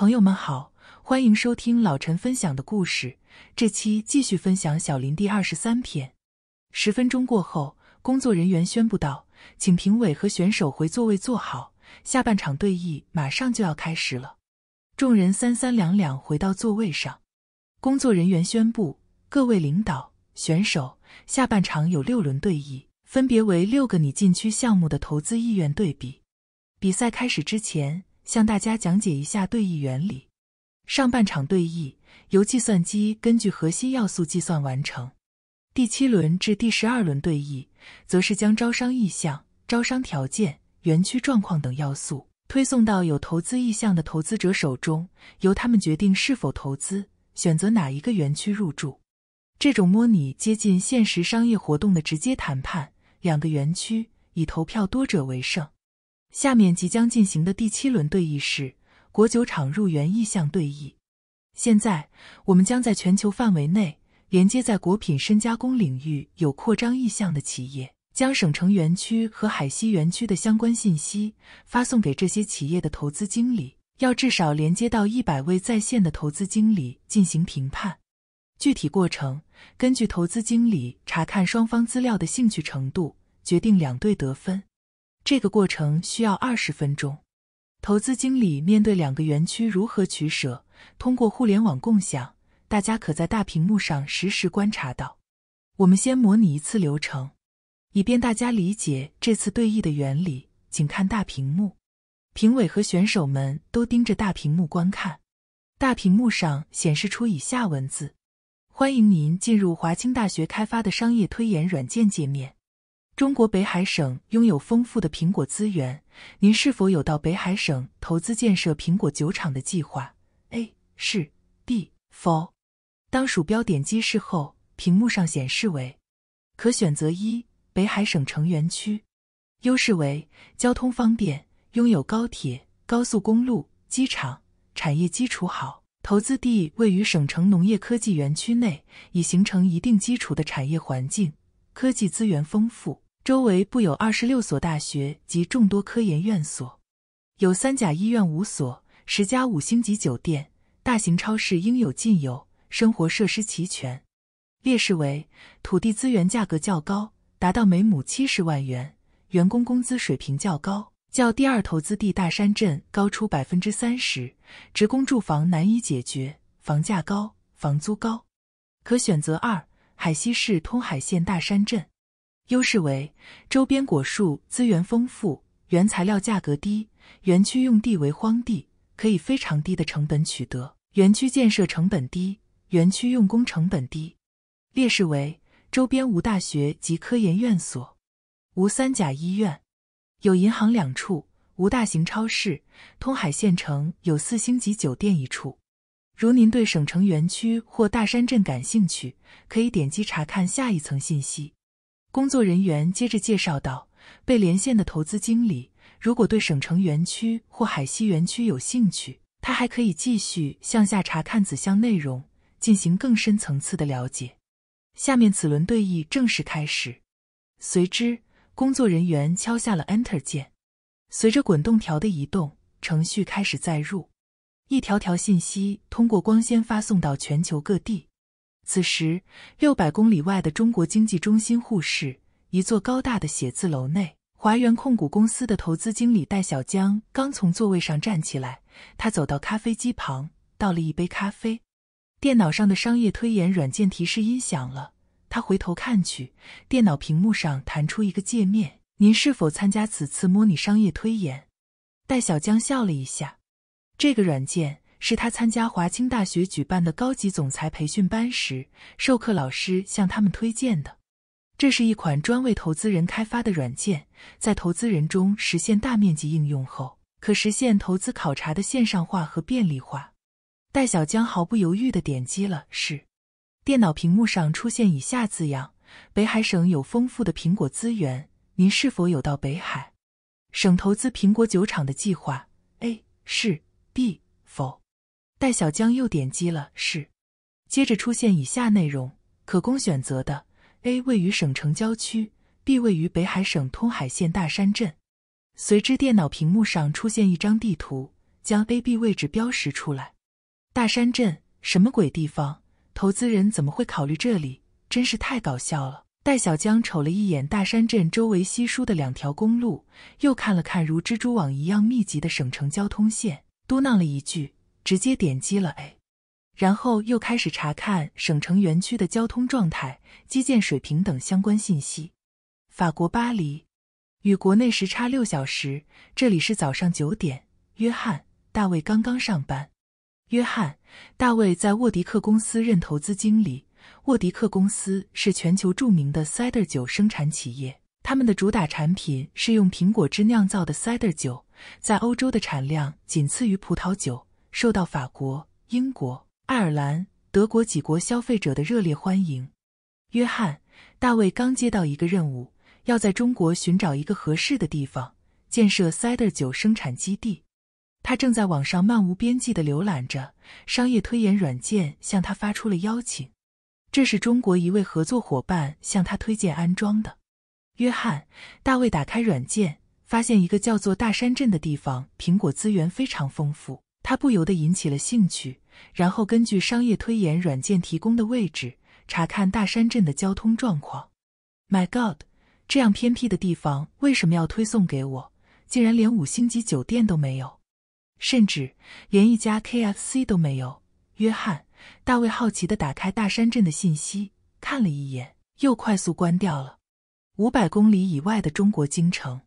朋友们好，欢迎收听老陈分享的故事。这期继续分享小林第二十三篇。十分钟过后，工作人员宣布道：“请评委和选手回座位坐好，下半场对弈马上就要开始了。”众人三三两两回到座位上。工作人员宣布：“各位领导、选手，下半场有六轮对弈，分别为六个你禁区项目的投资意愿对比。比赛开始之前。”向大家讲解一下对弈原理。上半场对弈由计算机根据核心要素计算完成。第七轮至第十二轮对弈，则是将招商意向、招商条件、园区状况等要素推送到有投资意向的投资者手中，由他们决定是否投资，选择哪一个园区入驻。这种模拟接近现实商业活动的直接谈判，两个园区以投票多者为胜。下面即将进行的第七轮对弈是国酒厂入园意向对弈。现在，我们将在全球范围内连接在果品深加工领域有扩张意向的企业，将省城园区和海西园区的相关信息发送给这些企业的投资经理，要至少连接到一百位在线的投资经理进行评判。具体过程根据投资经理查看双方资料的兴趣程度决定两队得分。这个过程需要二十分钟。投资经理面对两个园区如何取舍？通过互联网共享，大家可在大屏幕上实时观察到。我们先模拟一次流程，以便大家理解这次对弈的原理。请看大屏幕，评委和选手们都盯着大屏幕观看。大屏幕上显示出以下文字：“欢迎您进入华清大学开发的商业推演软件界面。”中国北海省拥有丰富的苹果资源，您是否有到北海省投资建设苹果酒厂的计划？A 是，B 否。当鼠标点击“是”后，屏幕上显示为可选择一北海省成园区，优势为交通方便，拥有高铁、高速公路、机场，产业基础好。投资地位于省城农业科技园区内，已形成一定基础的产业环境，科技资源丰富。周围布有二十六所大学及众多科研院所，有三甲医院五所，十家五星级酒店，大型超市应有尽有，生活设施齐全。劣势为土地资源价格较高，达到每亩七十万元，员工工资水平较高，较第二投资地大山镇高出百分之三十，职工住房难以解决，房价高，房租高。可选择二海西市通海县大山镇。优势为周边果树资源丰富，原材料价格低，园区用地为荒地，可以非常低的成本取得，园区建设成本低，园区用工成本低。劣势为周边无大学及科研院所，无三甲医院，有银行两处，无大型超市。通海县城有四星级酒店一处。如您对省城园区或大山镇感兴趣，可以点击查看下一层信息。工作人员接着介绍道：“被连线的投资经理，如果对省城园区或海西园区有兴趣，他还可以继续向下查看子项内容，进行更深层次的了解。”下面此轮对弈正式开始。随之，工作人员敲下了 Enter 键。随着滚动条的移动，程序开始载入，一条条信息通过光纤发送到全球各地。此时，六百公里外的中国经济中心沪市，一座高大的写字楼内，华源控股公司的投资经理戴小江刚从座位上站起来，他走到咖啡机旁，倒了一杯咖啡。电脑上的商业推演软件提示音响了，他回头看去，电脑屏幕上弹出一个界面：“您是否参加此次模拟商业推演？”戴小江笑了一下，这个软件。是他参加华清大学举办的高级总裁培训班时，授课老师向他们推荐的。这是一款专为投资人开发的软件，在投资人中实现大面积应用后，可实现投资考察的线上化和便利化。戴小江毫不犹豫地点击了“是”。电脑屏幕上出现以下字样：“北海省有丰富的苹果资源，您是否有到北海省投资苹果酒厂的计划？”A 是，B 否。戴小江又点击了是，接着出现以下内容：可供选择的 A 位于省城郊区，B 位于北海省通海县大山镇。随之，电脑屏幕上出现一张地图，将 A、B 位置标识出来。大山镇，什么鬼地方？投资人怎么会考虑这里？真是太搞笑了！戴小江瞅了一眼大山镇周围稀疏的两条公路，又看了看如蜘蛛网一样密集的省城交通线，嘟囔了一句。直接点击了 A，然后又开始查看省城园区的交通状态、基建水平等相关信息。法国巴黎与国内时差六小时，这里是早上九点。约翰、大卫刚刚上班。约翰、大卫在沃迪克公司任投资经理。沃迪克公司是全球著名的 cider 酒生产企业，他们的主打产品是用苹果汁酿造的 cider 酒，在欧洲的产量仅次于葡萄酒。受到法国、英国、爱尔兰、德国几国消费者的热烈欢迎。约翰·大卫刚接到一个任务，要在中国寻找一个合适的地方建设 cider 酒生产基地。他正在网上漫无边际的浏览着，商业推演软件向他发出了邀请。这是中国一位合作伙伴向他推荐安装的。约翰·大卫打开软件，发现一个叫做大山镇的地方，苹果资源非常丰富。他不由得引起了兴趣，然后根据商业推演软件提供的位置查看大山镇的交通状况。My God，这样偏僻的地方为什么要推送给我？竟然连五星级酒店都没有，甚至连一家 KFC 都没有。约翰、大卫好奇地打开大山镇的信息，看了一眼，又快速关掉了。五百公里以外的中国京城，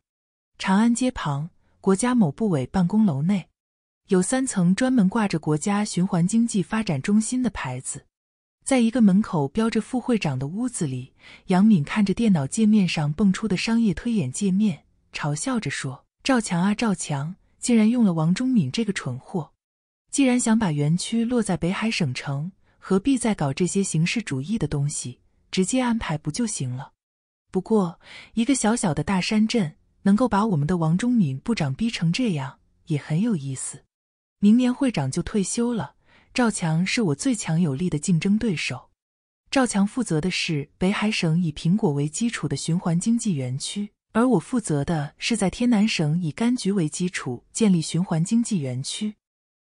长安街旁，国家某部委办公楼内。有三层专门挂着国家循环经济发展中心的牌子，在一个门口标着副会长的屋子里，杨敏看着电脑界面上蹦出的商业推演界面，嘲笑着说：“赵强啊，赵强，竟然用了王忠敏这个蠢货！既然想把园区落在北海省城，何必再搞这些形式主义的东西？直接安排不就行了？不过，一个小小的大山镇能够把我们的王忠敏部长逼成这样，也很有意思。”明年会长就退休了。赵强是我最强有力的竞争对手。赵强负责的是北海省以苹果为基础的循环经济园区，而我负责的是在天南省以柑橘为基础建立循环经济园区。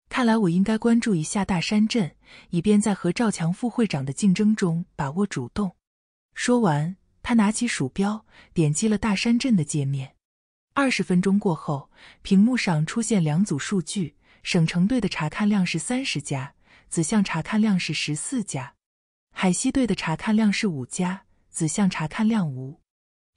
看来我应该关注一下大山镇，以便在和赵强副会长的竞争中把握主动。说完，他拿起鼠标点击了大山镇的界面。二十分钟过后，屏幕上出现两组数据。省城队的查看量是三十家，子项查看量是十四家；海西队的查看量是五家，子项查看量无。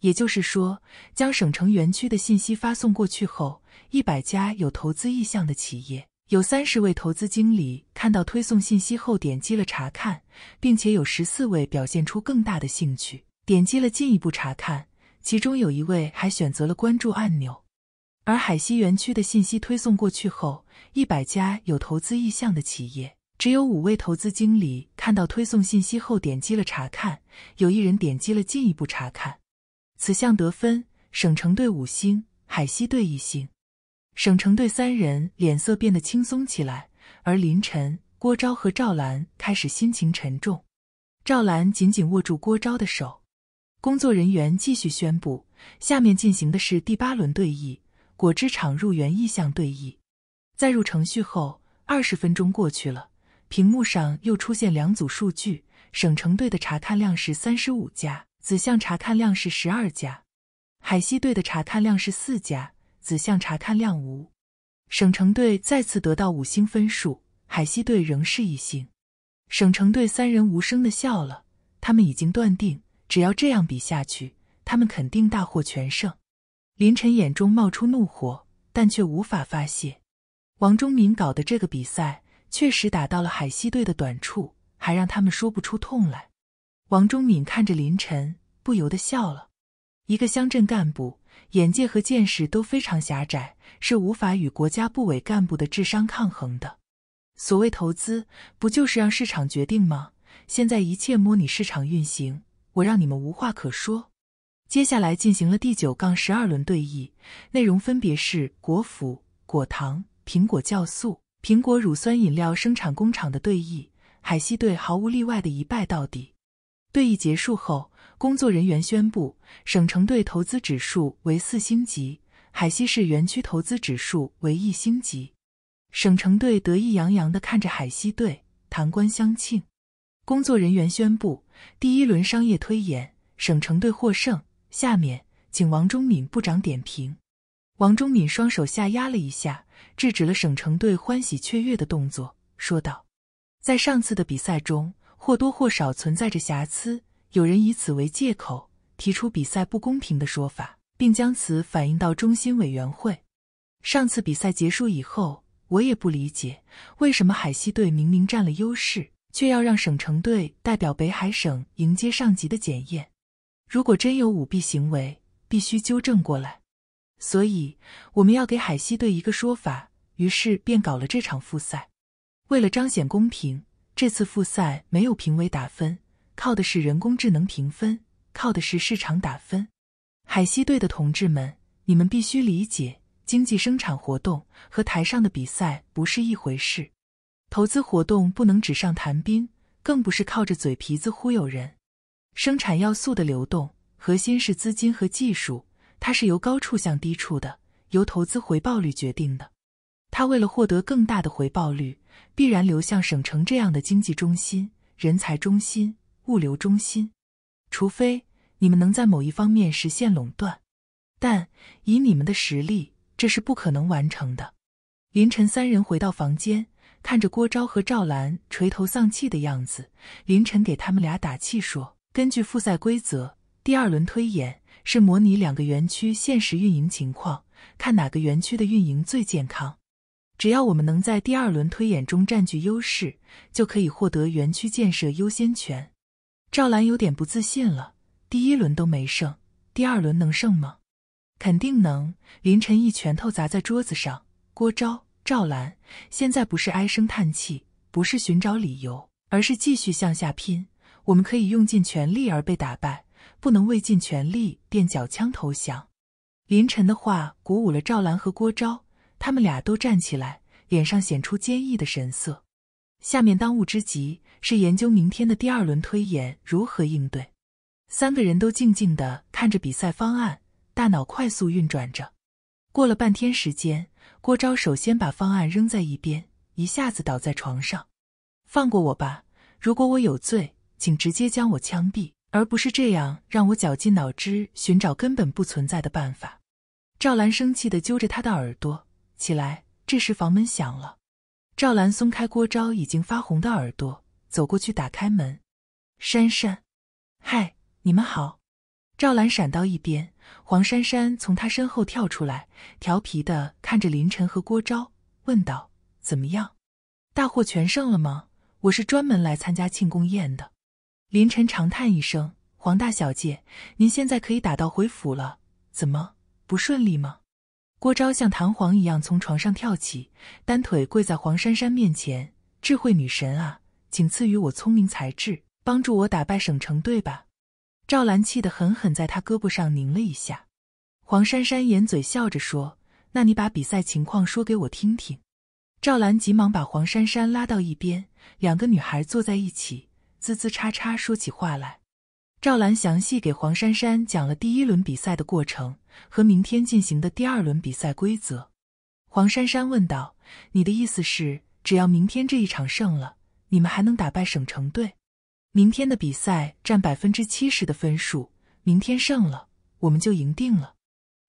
也就是说，将省城园区的信息发送过去后，一百家有投资意向的企业，有三十位投资经理看到推送信息后点击了查看，并且有十四位表现出更大的兴趣，点击了进一步查看，其中有一位还选择了关注按钮。而海西园区的信息推送过去后，一百家有投资意向的企业，只有五位投资经理看到推送信息后点击了查看，有一人点击了进一步查看。此项得分，省城队五星，海西队一星。省城队三人脸色变得轻松起来，而林晨、郭昭和赵兰开始心情沉重。赵兰紧紧握住郭昭的手。工作人员继续宣布，下面进行的是第八轮对弈。果汁厂入园意向对弈，载入程序后，二十分钟过去了，屏幕上又出现两组数据：省城队的查看量是三十五家，子项查看量是十二家；海西队的查看量是四家，子项查看量无。省城队再次得到五星分数，海西队仍是一星。省城队三人无声的笑了，他们已经断定，只要这样比下去，他们肯定大获全胜。林晨眼中冒出怒火，但却无法发泄。王忠敏搞的这个比赛，确实打到了海西队的短处，还让他们说不出痛来。王忠敏看着林晨，不由得笑了。一个乡镇干部，眼界和见识都非常狭窄，是无法与国家部委干部的智商抗衡的。所谓投资，不就是让市场决定吗？现在一切模拟市场运行，我让你们无话可说。接下来进行了第九杠十二轮对弈，内容分别是果脯、果糖、苹果酵素、苹果乳酸饮料生产工厂的对弈。海西队毫无例外的一败到底。对弈结束后，工作人员宣布省城队投资指数为四星级，海西市园区投资指数为一星级。省城队得意洋洋地看着海西队，谈官相庆。工作人员宣布第一轮商业推演，省城队获胜。下面，请王忠敏部长点评。王忠敏双手下压了一下，制止了省城队欢喜雀跃的动作，说道：“在上次的比赛中，或多或少存在着瑕疵，有人以此为借口，提出比赛不公平的说法，并将此反映到中心委员会。上次比赛结束以后，我也不理解，为什么海西队明明占了优势，却要让省城队代表北海省迎接上级的检验。”如果真有舞弊行为，必须纠正过来。所以，我们要给海西队一个说法。于是，便搞了这场复赛。为了彰显公平，这次复赛没有评委打分，靠的是人工智能评分，靠的是市场打分。海西队的同志们，你们必须理解，经济生产活动和台上的比赛不是一回事。投资活动不能纸上谈兵，更不是靠着嘴皮子忽悠人。生产要素的流动核心是资金和技术，它是由高处向低处的，由投资回报率决定的。它为了获得更大的回报率，必然流向省城这样的经济中心、人才中心、物流中心。除非你们能在某一方面实现垄断，但以你们的实力，这是不可能完成的。凌晨三人回到房间，看着郭昭和赵兰垂头丧气的样子，凌晨给他们俩打气说。根据复赛规则，第二轮推演是模拟两个园区现实运营情况，看哪个园区的运营最健康。只要我们能在第二轮推演中占据优势，就可以获得园区建设优先权。赵兰有点不自信了，第一轮都没胜，第二轮能胜吗？肯定能！林晨一拳头砸在桌子上。郭昭、赵兰，现在不是唉声叹气，不是寻找理由，而是继续向下拼。我们可以用尽全力而被打败，不能为尽全力便缴枪投降。林晨的话鼓舞了赵兰和郭昭，他们俩都站起来，脸上显出坚毅的神色。下面当务之急是研究明天的第二轮推演如何应对。三个人都静静地看着比赛方案，大脑快速运转着。过了半天时间，郭昭首先把方案扔在一边，一下子倒在床上：“放过我吧，如果我有罪。”请直接将我枪毙，而不是这样让我绞尽脑汁寻找根本不存在的办法。赵兰生气地揪着他的耳朵起来。这时房门响了，赵兰松开郭昭已经发红的耳朵，走过去打开门。珊珊，嗨，你们好。赵兰闪到一边，黄珊珊从她身后跳出来，调皮的看着林晨和郭昭，问道：“怎么样，大获全胜了吗？我是专门来参加庆功宴的。”林晨长叹一声：“黄大小姐，您现在可以打道回府了。怎么不顺利吗？”郭昭像弹簧一样从床上跳起，单腿跪在黄珊珊面前：“智慧女神啊，请赐予我聪明才智，帮助我打败省城队吧！”赵兰气得狠狠在她胳膊上拧了一下。黄珊珊掩嘴笑着说：“那你把比赛情况说给我听听。”赵兰急忙把黄珊珊拉到一边，两个女孩坐在一起。滋滋叉叉说起话来，赵兰详细给黄珊珊讲了第一轮比赛的过程和明天进行的第二轮比赛规则。黄珊珊问道：“你的意思是，只要明天这一场胜了，你们还能打败省城队？明天的比赛占百分之七十的分数，明天胜了，我们就赢定了。”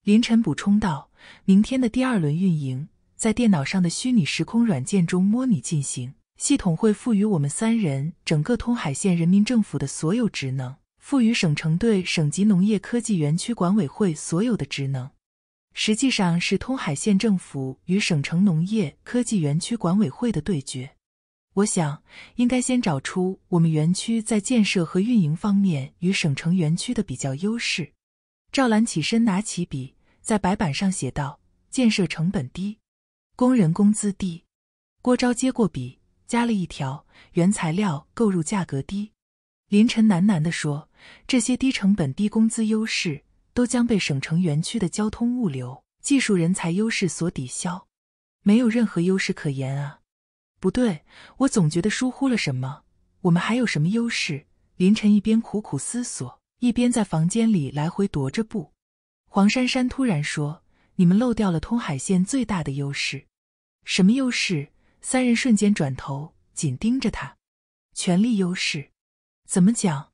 林晨补充道：“明天的第二轮运营在电脑上的虚拟时空软件中模拟进行。”系统会赋予我们三人整个通海县人民政府的所有职能，赋予省城对省级农业科技园区管委会所有的职能，实际上是通海县政府与省城农业科技园区管委会的对决。我想，应该先找出我们园区在建设和运营方面与省城园区的比较优势。赵兰起身，拿起笔，在白板上写道：建设成本低，工人工资低。郭钊接过笔。加了一条原材料购入价格低，林晨喃喃地说：“这些低成本、低工资优势都将被省城园区的交通、物流、技术、人才优势所抵消，没有任何优势可言啊！”不对，我总觉得疏忽了什么。我们还有什么优势？林晨一边苦苦思索，一边在房间里来回踱着步。黄珊珊突然说：“你们漏掉了通海县最大的优势，什么优势？”三人瞬间转头，紧盯着他。权力优势，怎么讲？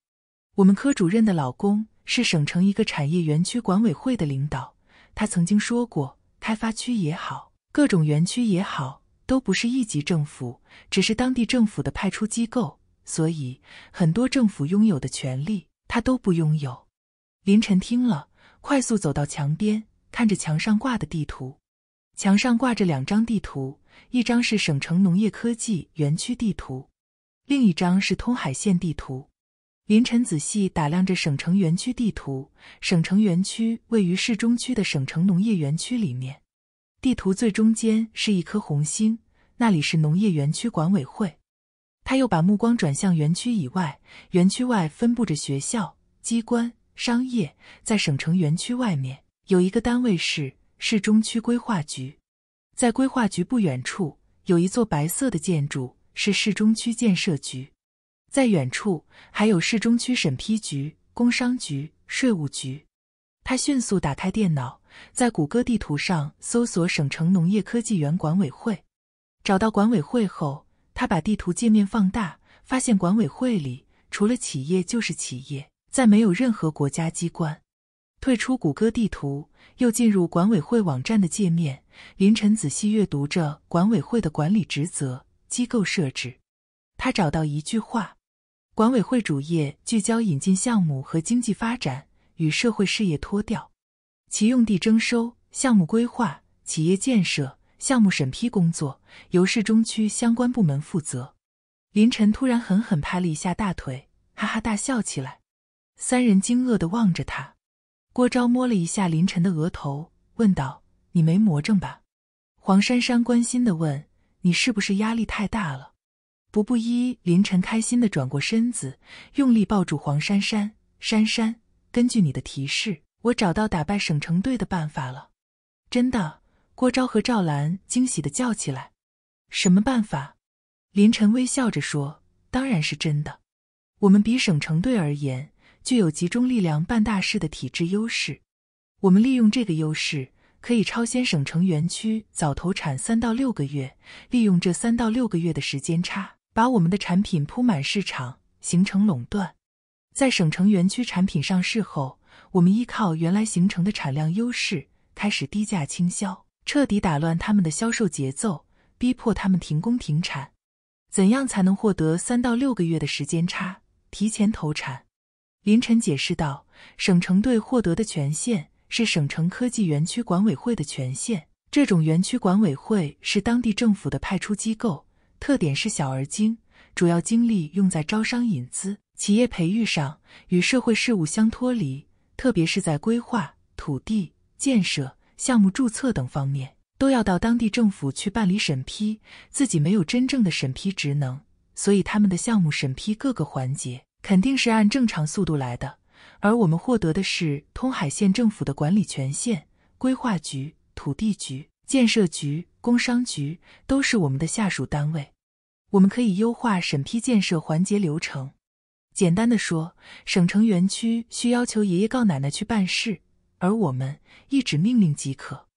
我们科主任的老公是省城一个产业园区管委会的领导。他曾经说过，开发区也好，各种园区也好，都不是一级政府，只是当地政府的派出机构。所以，很多政府拥有的权利，他都不拥有。林晨听了，快速走到墙边，看着墙上挂的地图。墙上挂着两张地图，一张是省城农业科技园区地图，另一张是通海县地图。林晨仔细打量着省城园区地图，省城园区位于市中区的省城农业园区里面。地图最中间是一颗红星，那里是农业园区管委会。他又把目光转向园区以外，园区外分布着学校、机关、商业。在省城园区外面有一个单位是。市中区规划局，在规划局不远处有一座白色的建筑，是市中区建设局。在远处还有市中区审批局、工商局、税务局。他迅速打开电脑，在谷歌地图上搜索“省城农业科技园管委会”。找到管委会后，他把地图界面放大，发现管委会里除了企业就是企业，再没有任何国家机关。退出谷歌地图，又进入管委会网站的界面。林晨仔细阅读着管委会的管理职责、机构设置，他找到一句话：“管委会主业聚焦引进项目和经济发展与社会事业脱掉，其用地征收、项目规划、企业建设、项目审批工作由市中区相关部门负责。”林晨突然狠狠拍了一下大腿，哈哈大笑起来。三人惊愕地望着他。郭昭摸了一下林晨的额头，问道：“你没魔怔吧？”黄珊珊关心的问：“你是不是压力太大了？”不不一，林晨开心的转过身子，用力抱住黄珊珊。珊珊，根据你的提示，我找到打败省城队的办法了！真的！郭昭和赵兰惊喜的叫起来：“什么办法？”林晨微笑着说：“当然是真的。我们比省城队而言。”具有集中力量办大事的体制优势，我们利用这个优势，可以超先省城园区早投产三到六个月，利用这三到六个月的时间差，把我们的产品铺满市场，形成垄断。在省城园区产品上市后，我们依靠原来形成的产量优势，开始低价倾销，彻底打乱他们的销售节奏，逼迫他们停工停产。怎样才能获得三到六个月的时间差，提前投产？林晨解释道：“省城队获得的权限是省城科技园区管委会的权限。这种园区管委会是当地政府的派出机构，特点是小而精，主要精力用在招商引资、企业培育上，与社会事务相脱离。特别是在规划、土地、建设、项目注册等方面，都要到当地政府去办理审批，自己没有真正的审批职能。所以，他们的项目审批各个环节。”肯定是按正常速度来的，而我们获得的是通海县政府的管理权限，规划局、土地局、建设局、工商局都是我们的下属单位，我们可以优化审批建设环节流程。简单的说，省城园区需要求爷爷告奶奶去办事，而我们一纸命令即可。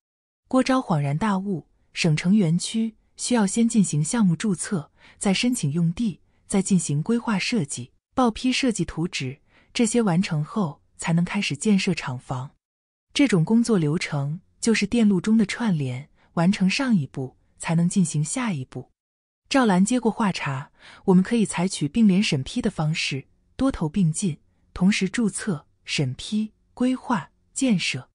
郭昭恍然大悟，省城园区需要先进行项目注册，再申请用地，再进行规划设计。报批设计图纸，这些完成后才能开始建设厂房。这种工作流程就是电路中的串联，完成上一步才能进行下一步。赵兰接过话茬：“我们可以采取并联审批的方式，多头并进，同时注册、审批、规划、建设，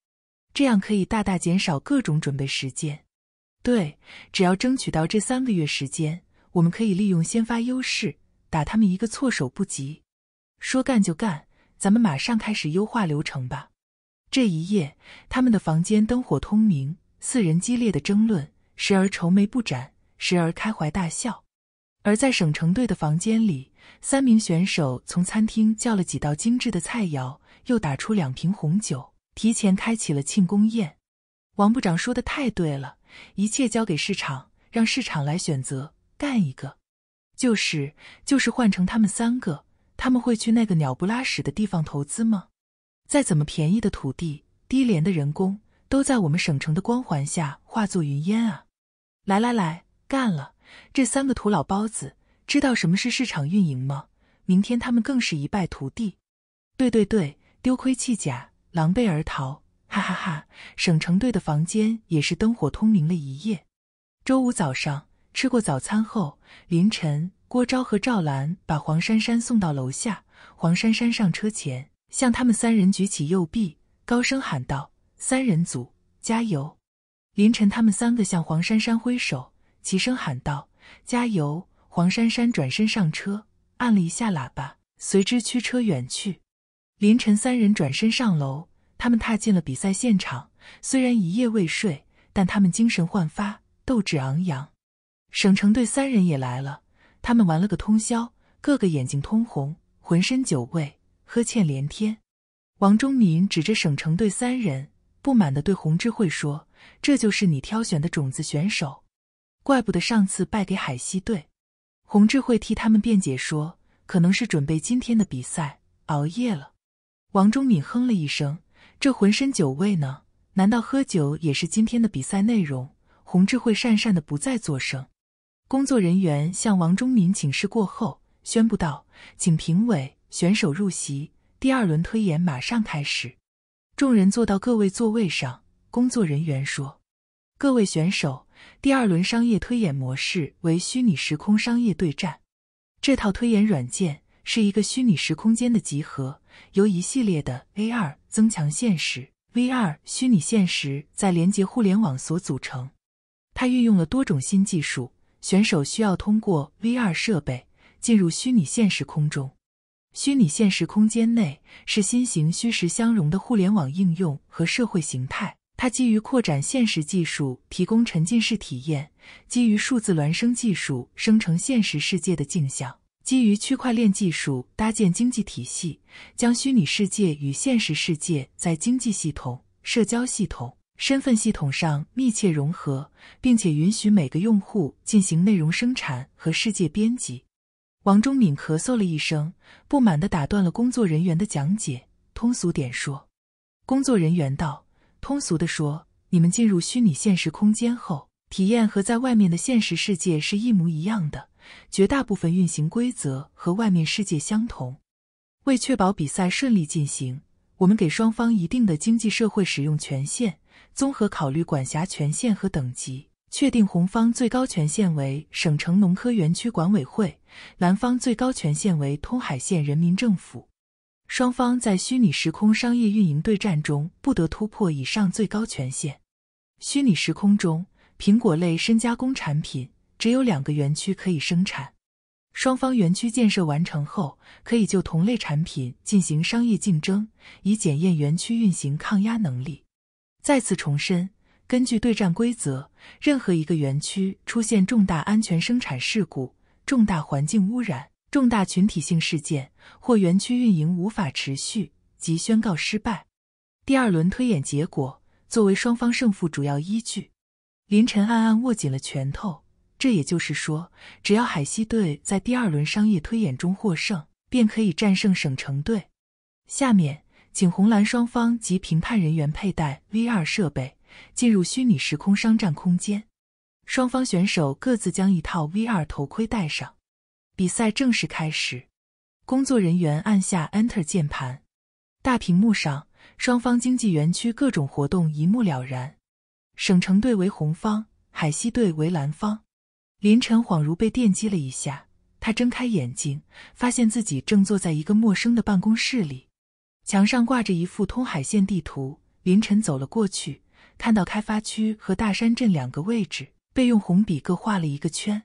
这样可以大大减少各种准备时间。对，只要争取到这三个月时间，我们可以利用先发优势。”打他们一个措手不及，说干就干，咱们马上开始优化流程吧。这一夜，他们的房间灯火通明，四人激烈的争论，时而愁眉不展，时而开怀大笑。而在省城队的房间里，三名选手从餐厅叫了几道精致的菜肴，又打出两瓶红酒，提前开启了庆功宴。王部长说的太对了，一切交给市场，让市场来选择，干一个。就是就是换成他们三个，他们会去那个鸟不拉屎的地方投资吗？再怎么便宜的土地，低廉的人工，都在我们省城的光环下化作云烟啊！来来来，干了！这三个土老包子，知道什么是市场运营吗？明天他们更是一败涂地。对对对，丢盔弃甲，狼狈而逃！哈哈哈！省城队的房间也是灯火通明了一夜。周五早上。吃过早餐后，凌晨、郭昭和赵兰把黄珊珊送到楼下。黄珊珊上车前，向他们三人举起右臂，高声喊道：“三人组，加油！”凌晨他们三个向黄珊珊挥手，齐声喊道：“加油！”黄珊珊转身上车，按了一下喇叭，随之驱车远去。凌晨三人转身上楼，他们踏进了比赛现场。虽然一夜未睡，但他们精神焕发，斗志昂扬。省城队三人也来了，他们玩了个通宵，个个眼睛通红，浑身酒味，呵欠连天。王忠敏指着省城队三人，不满的对洪智慧说：“这就是你挑选的种子选手，怪不得上次败给海西队。”洪智慧替他们辩解说：“可能是准备今天的比赛熬夜了。”王忠敏哼了一声：“这浑身酒味呢？难道喝酒也是今天的比赛内容？”洪智慧讪讪的不再作声。工作人员向王忠民请示过后，宣布道：“请评委、选手入席，第二轮推演马上开始。”众人坐到各位座位上。工作人员说：“各位选手，第二轮商业推演模式为虚拟时空商业对战。这套推演软件是一个虚拟时空间的集合，由一系列的 A r 增强现实、V r 虚拟现实在连接互联网所组成。它运用了多种新技术。”选手需要通过 VR 设备进入虚拟现实空中。虚拟现实空间内是新型虚实相融的互联网应用和社会形态。它基于扩展现实技术提供沉浸式体验，基于数字孪生技术生成现实世界的镜像，基于区块链技术搭建经济体系，将虚拟世界与现实世界在经济系统、社交系统。身份系统上密切融合，并且允许每个用户进行内容生产和世界编辑。王忠敏咳嗽了一声，不满地打断了工作人员的讲解。通俗点说，工作人员道：“通俗的说，你们进入虚拟现实空间后，体验和在外面的现实世界是一模一样的，绝大部分运行规则和外面世界相同。为确保比赛顺利进行，我们给双方一定的经济社会使用权限。”综合考虑管辖权限和等级，确定红方最高权限为省城农科园区管委会，蓝方最高权限为通海县人民政府。双方在虚拟时空商业运营对战中不得突破以上最高权限。虚拟时空中，苹果类深加工产品只有两个园区可以生产。双方园区建设完成后，可以就同类产品进行商业竞争，以检验园区运行抗压能力。再次重申，根据对战规则，任何一个园区出现重大安全生产事故、重大环境污染、重大群体性事件，或园区运营无法持续，即宣告失败。第二轮推演结果作为双方胜负主要依据。林晨暗暗握紧了拳头。这也就是说，只要海西队在第二轮商业推演中获胜，便可以战胜省城队。下面。请红蓝双方及评判人员佩戴 VR 设备，进入虚拟时空商战空间。双方选手各自将一套 VR 头盔戴上，比赛正式开始。工作人员按下 Enter 键盘，大屏幕上双方经济园区各种活动一目了然。省城队为红方，海西队为蓝方。林晨恍如被电击了一下，他睁开眼睛，发现自己正坐在一个陌生的办公室里。墙上挂着一幅通海县地图，林晨走了过去，看到开发区和大山镇两个位置被用红笔各画了一个圈，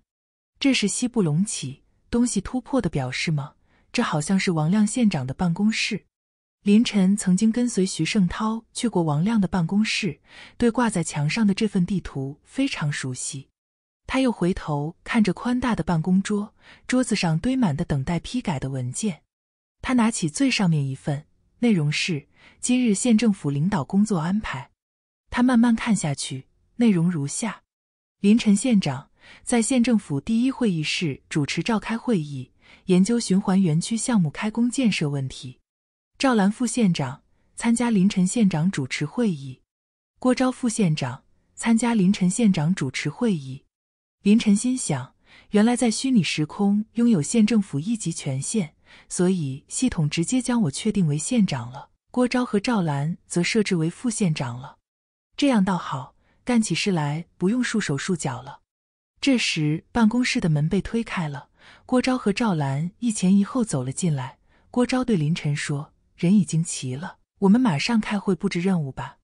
这是西部隆起东西突破的表示吗？这好像是王亮县长的办公室。林晨曾经跟随徐胜涛去过王亮的办公室，对挂在墙上的这份地图非常熟悉。他又回头看着宽大的办公桌，桌子上堆满的等待批改的文件，他拿起最上面一份。内容是今日县政府领导工作安排。他慢慢看下去，内容如下：林晨县长在县政府第一会议室主持召开会议，研究循环园区项目开工建设问题。赵兰副县长参加林晨县长主持会议，郭昭副县长参加林晨县长主持会议。林晨心想，原来在虚拟时空拥有县政府一级权限。所以系统直接将我确定为县长了，郭昭和赵兰则设置为副县长了。这样倒好，干起事来不用束手束脚了。这时办公室的门被推开了，郭昭和赵兰一前一后走了进来。郭昭对林晨说：“人已经齐了，我们马上开会布置任务吧。”“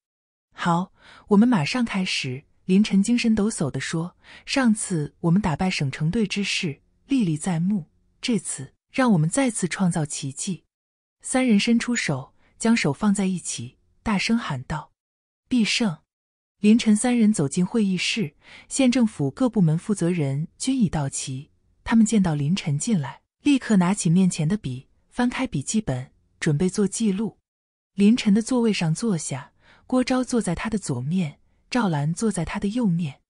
好，我们马上开始。”林晨精神抖擞地说：“上次我们打败省城队之事历历在目，这次……”让我们再次创造奇迹！三人伸出手，将手放在一起，大声喊道：“必胜！”凌晨三人走进会议室，县政府各部门负责人均已到齐。他们见到凌晨进来，立刻拿起面前的笔，翻开笔记本，准备做记录。凌晨的座位上坐下，郭昭坐在他的左面，赵兰坐在他的右面。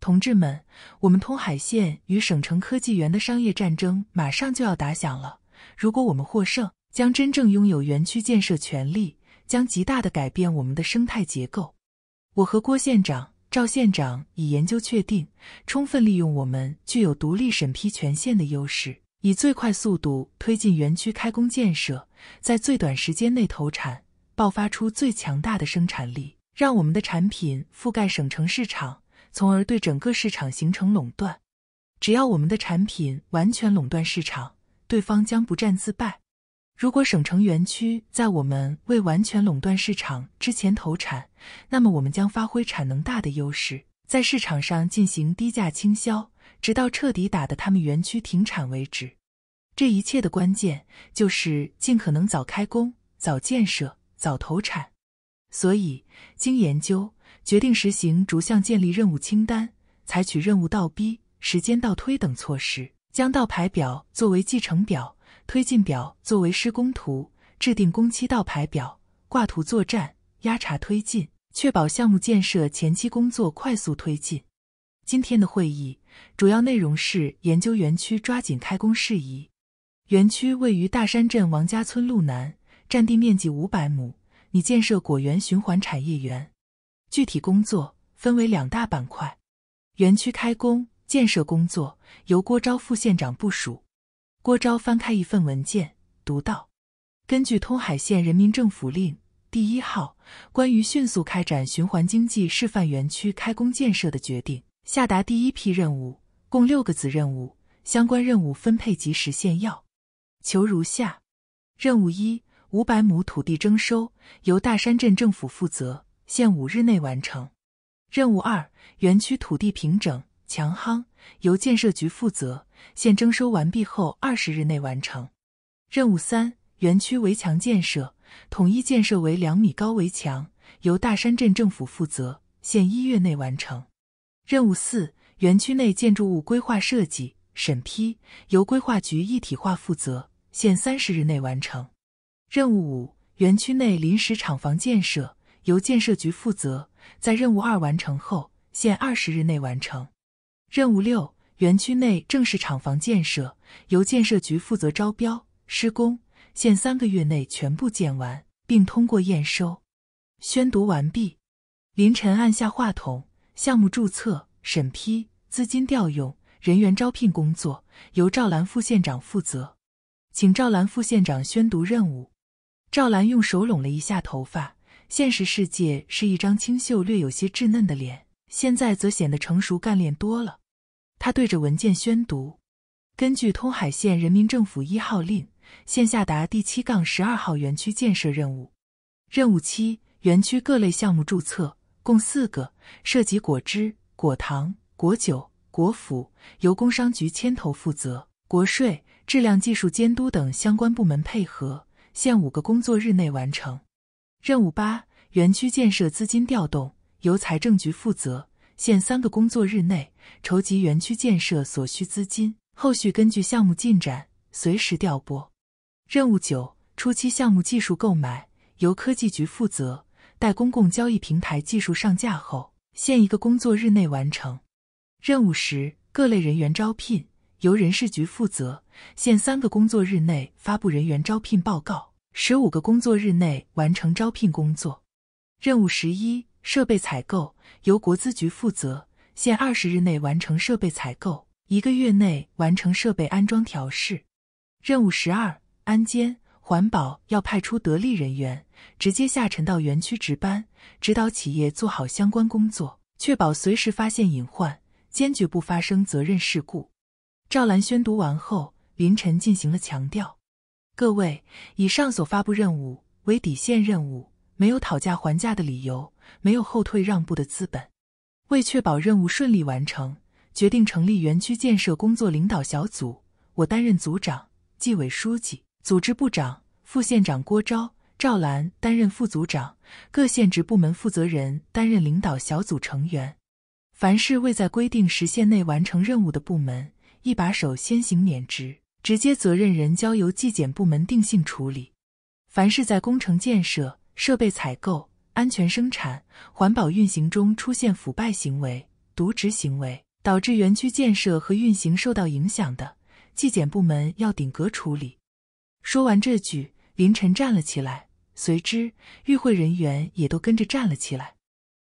同志们，我们通海县与省城科技园的商业战争马上就要打响了。如果我们获胜，将真正拥有园区建设权利，将极大的改变我们的生态结构。我和郭县长、赵县长已研究确定，充分利用我们具有独立审批权限的优势，以最快速度推进园区开工建设，在最短时间内投产，爆发出最强大的生产力，让我们的产品覆盖省城市场。从而对整个市场形成垄断。只要我们的产品完全垄断市场，对方将不战自败。如果省城园区在我们未完全垄断市场之前投产，那么我们将发挥产能大的优势，在市场上进行低价倾销，直到彻底打得他们园区停产为止。这一切的关键就是尽可能早开工、早建设、早投产。所以，经研究。决定实行逐项建立任务清单，采取任务倒逼、时间倒推等措施，将倒排表作为继承表，推进表作为施工图，制定工期倒排表，挂图作战，压茬推进，确保项目建设前期工作快速推进。今天的会议主要内容是研究园区抓紧开工事宜。园区位于大山镇王家村路南，占地面积五百亩，拟建设果园循环产业园。具体工作分为两大板块，园区开工建设工作由郭昭副县长部署。郭昭翻开一份文件，读到：“根据通海县人民政府令第一号《关于迅速开展循环经济示范园区开工建设的决定》下达第一批任务，共六个子任务，相关任务分配及实现要求如下：任务一，五百亩土地征收由大山镇政府负责。”限五日内完成。任务二：园区土地平整、强夯由建设局负责，现征收完毕后二十日内完成。任务三：园区围墙建设，统一建设为两米高围墙，由大山镇政府负责，限一月内完成。任务四：园区内建筑物规划设计审批由规划局一体化负责，限三十日内完成。任务五：园区内临时厂房建设。由建设局负责，在任务二完成后，限二十日内完成。任务六，园区内正式厂房建设由建设局负责招标施工，限三个月内全部建完并通过验收。宣读完毕。林晨按下话筒。项目注册、审批、资金调用、人员招聘工作由赵兰副县长负责。请赵兰副县长宣读任务。赵兰用手拢了一下头发。现实世界是一张清秀、略有些稚嫩的脸，现在则显得成熟干练多了。他对着文件宣读：“根据通海县人民政府一号令，现下达第七杠十二号园区建设任务。任务七：园区各类项目注册共四个，涉及果汁、果糖、果酒、果脯，由工商局牵头负责，国税、质量技术监督等相关部门配合，限五个工作日内完成。”任务八：园区建设资金调动由财政局负责，限三个工作日内筹集园区建设所需资金。后续根据项目进展随时调拨。任务九：初期项目技术购买由科技局负责，待公共交易平台技术上架后，限一个工作日内完成。任务十：各类人员招聘由人事局负责，限三个工作日内发布人员招聘报告。十五个工作日内完成招聘工作。任务十一，设备采购由国资局负责，限二十日内完成设备采购，一个月内完成设备安装调试。任务十二，安监环保要派出得力人员，直接下沉到园区值班，指导企业做好相关工作，确保随时发现隐患，坚决不发生责任事故。赵兰宣读完后，林晨进行了强调。各位，以上所发布任务为底线任务，没有讨价还价的理由，没有后退让步的资本。为确保任务顺利完成，决定成立园区建设工作领导小组，我担任组长，纪委书记、组织部长、副县长郭昭、赵兰担任副组长，各县直部门负责人担任领导小组成员。凡是未在规定时限内完成任务的部门，一把手先行免职。直接责任人交由纪检部门定性处理。凡是在工程建设、设备采购、安全生产、环保运行中出现腐败行为、渎职行为，导致园区建设和运行受到影响的，纪检部门要顶格处理。说完这句，林晨站了起来，随之与会人员也都跟着站了起来。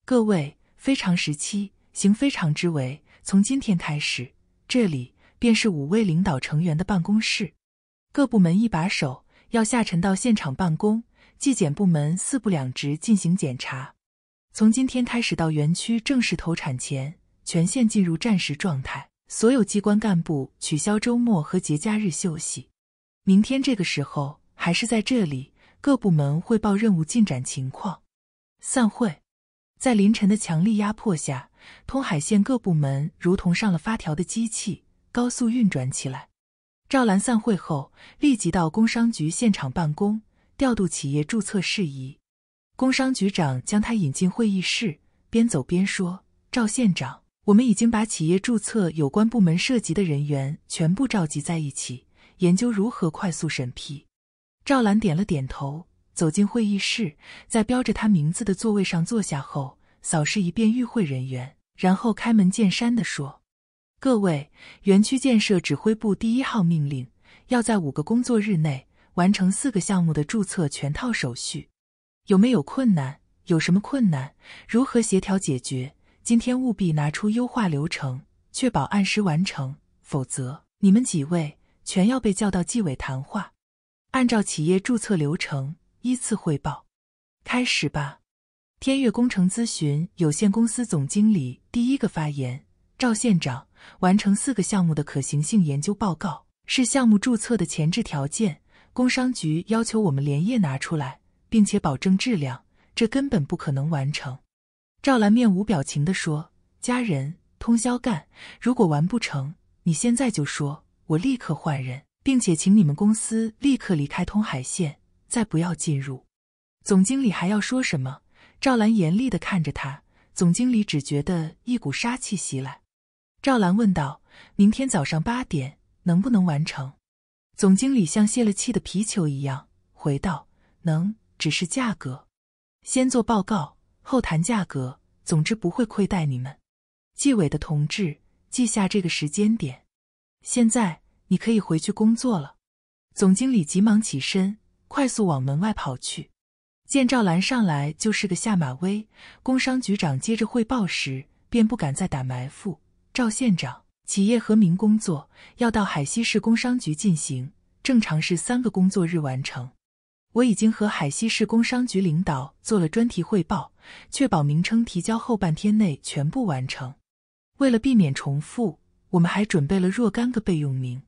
各位，非常时期，行非常之为。从今天开始，这里。便是五位领导成员的办公室，各部门一把手要下沉到现场办公，纪检部门四部两直进行检查。从今天开始到园区正式投产前，全线进入战时状态，所有机关干部取消周末和节假日休息。明天这个时候还是在这里，各部门汇报任务进展情况。散会。在凌晨的强力压迫下，通海县各部门如同上了发条的机器。高速运转起来。赵兰散会后立即到工商局现场办公，调度企业注册事宜。工商局长将他引进会议室，边走边说：“赵县长，我们已经把企业注册有关部门涉及的人员全部召集在一起，研究如何快速审批。”赵兰点了点头，走进会议室，在标着他名字的座位上坐下后，扫视一遍与会人员，然后开门见山的说。各位，园区建设指挥部第一号命令，要在五个工作日内完成四个项目的注册全套手续。有没有困难？有什么困难？如何协调解决？今天务必拿出优化流程，确保按时完成，否则你们几位全要被叫到纪委谈话。按照企业注册流程依次汇报，开始吧。天悦工程咨询有限公司总经理第一个发言，赵县长。完成四个项目的可行性研究报告是项目注册的前置条件。工商局要求我们连夜拿出来，并且保证质量，这根本不可能完成。”赵兰面无表情地说，“家人通宵干，如果完不成，你现在就说，我立刻换人，并且请你们公司立刻离开通海县，再不要进入。”总经理还要说什么？赵兰严厉地看着他。总经理只觉得一股杀气袭来。赵兰问道：“明天早上八点能不能完成？”总经理像泄了气的皮球一样回道：“能，只是价格。先做报告，后谈价格。总之不会亏待你们。”纪委的同志记下这个时间点。现在你可以回去工作了。总经理急忙起身，快速往门外跑去。见赵兰上来就是个下马威，工商局长接着汇报时便不敢再打埋伏。赵县长，企业核名工作要到海西市工商局进行，正常是三个工作日完成。我已经和海西市工商局领导做了专题汇报，确保名称提交后半天内全部完成。为了避免重复，我们还准备了若干个备用名。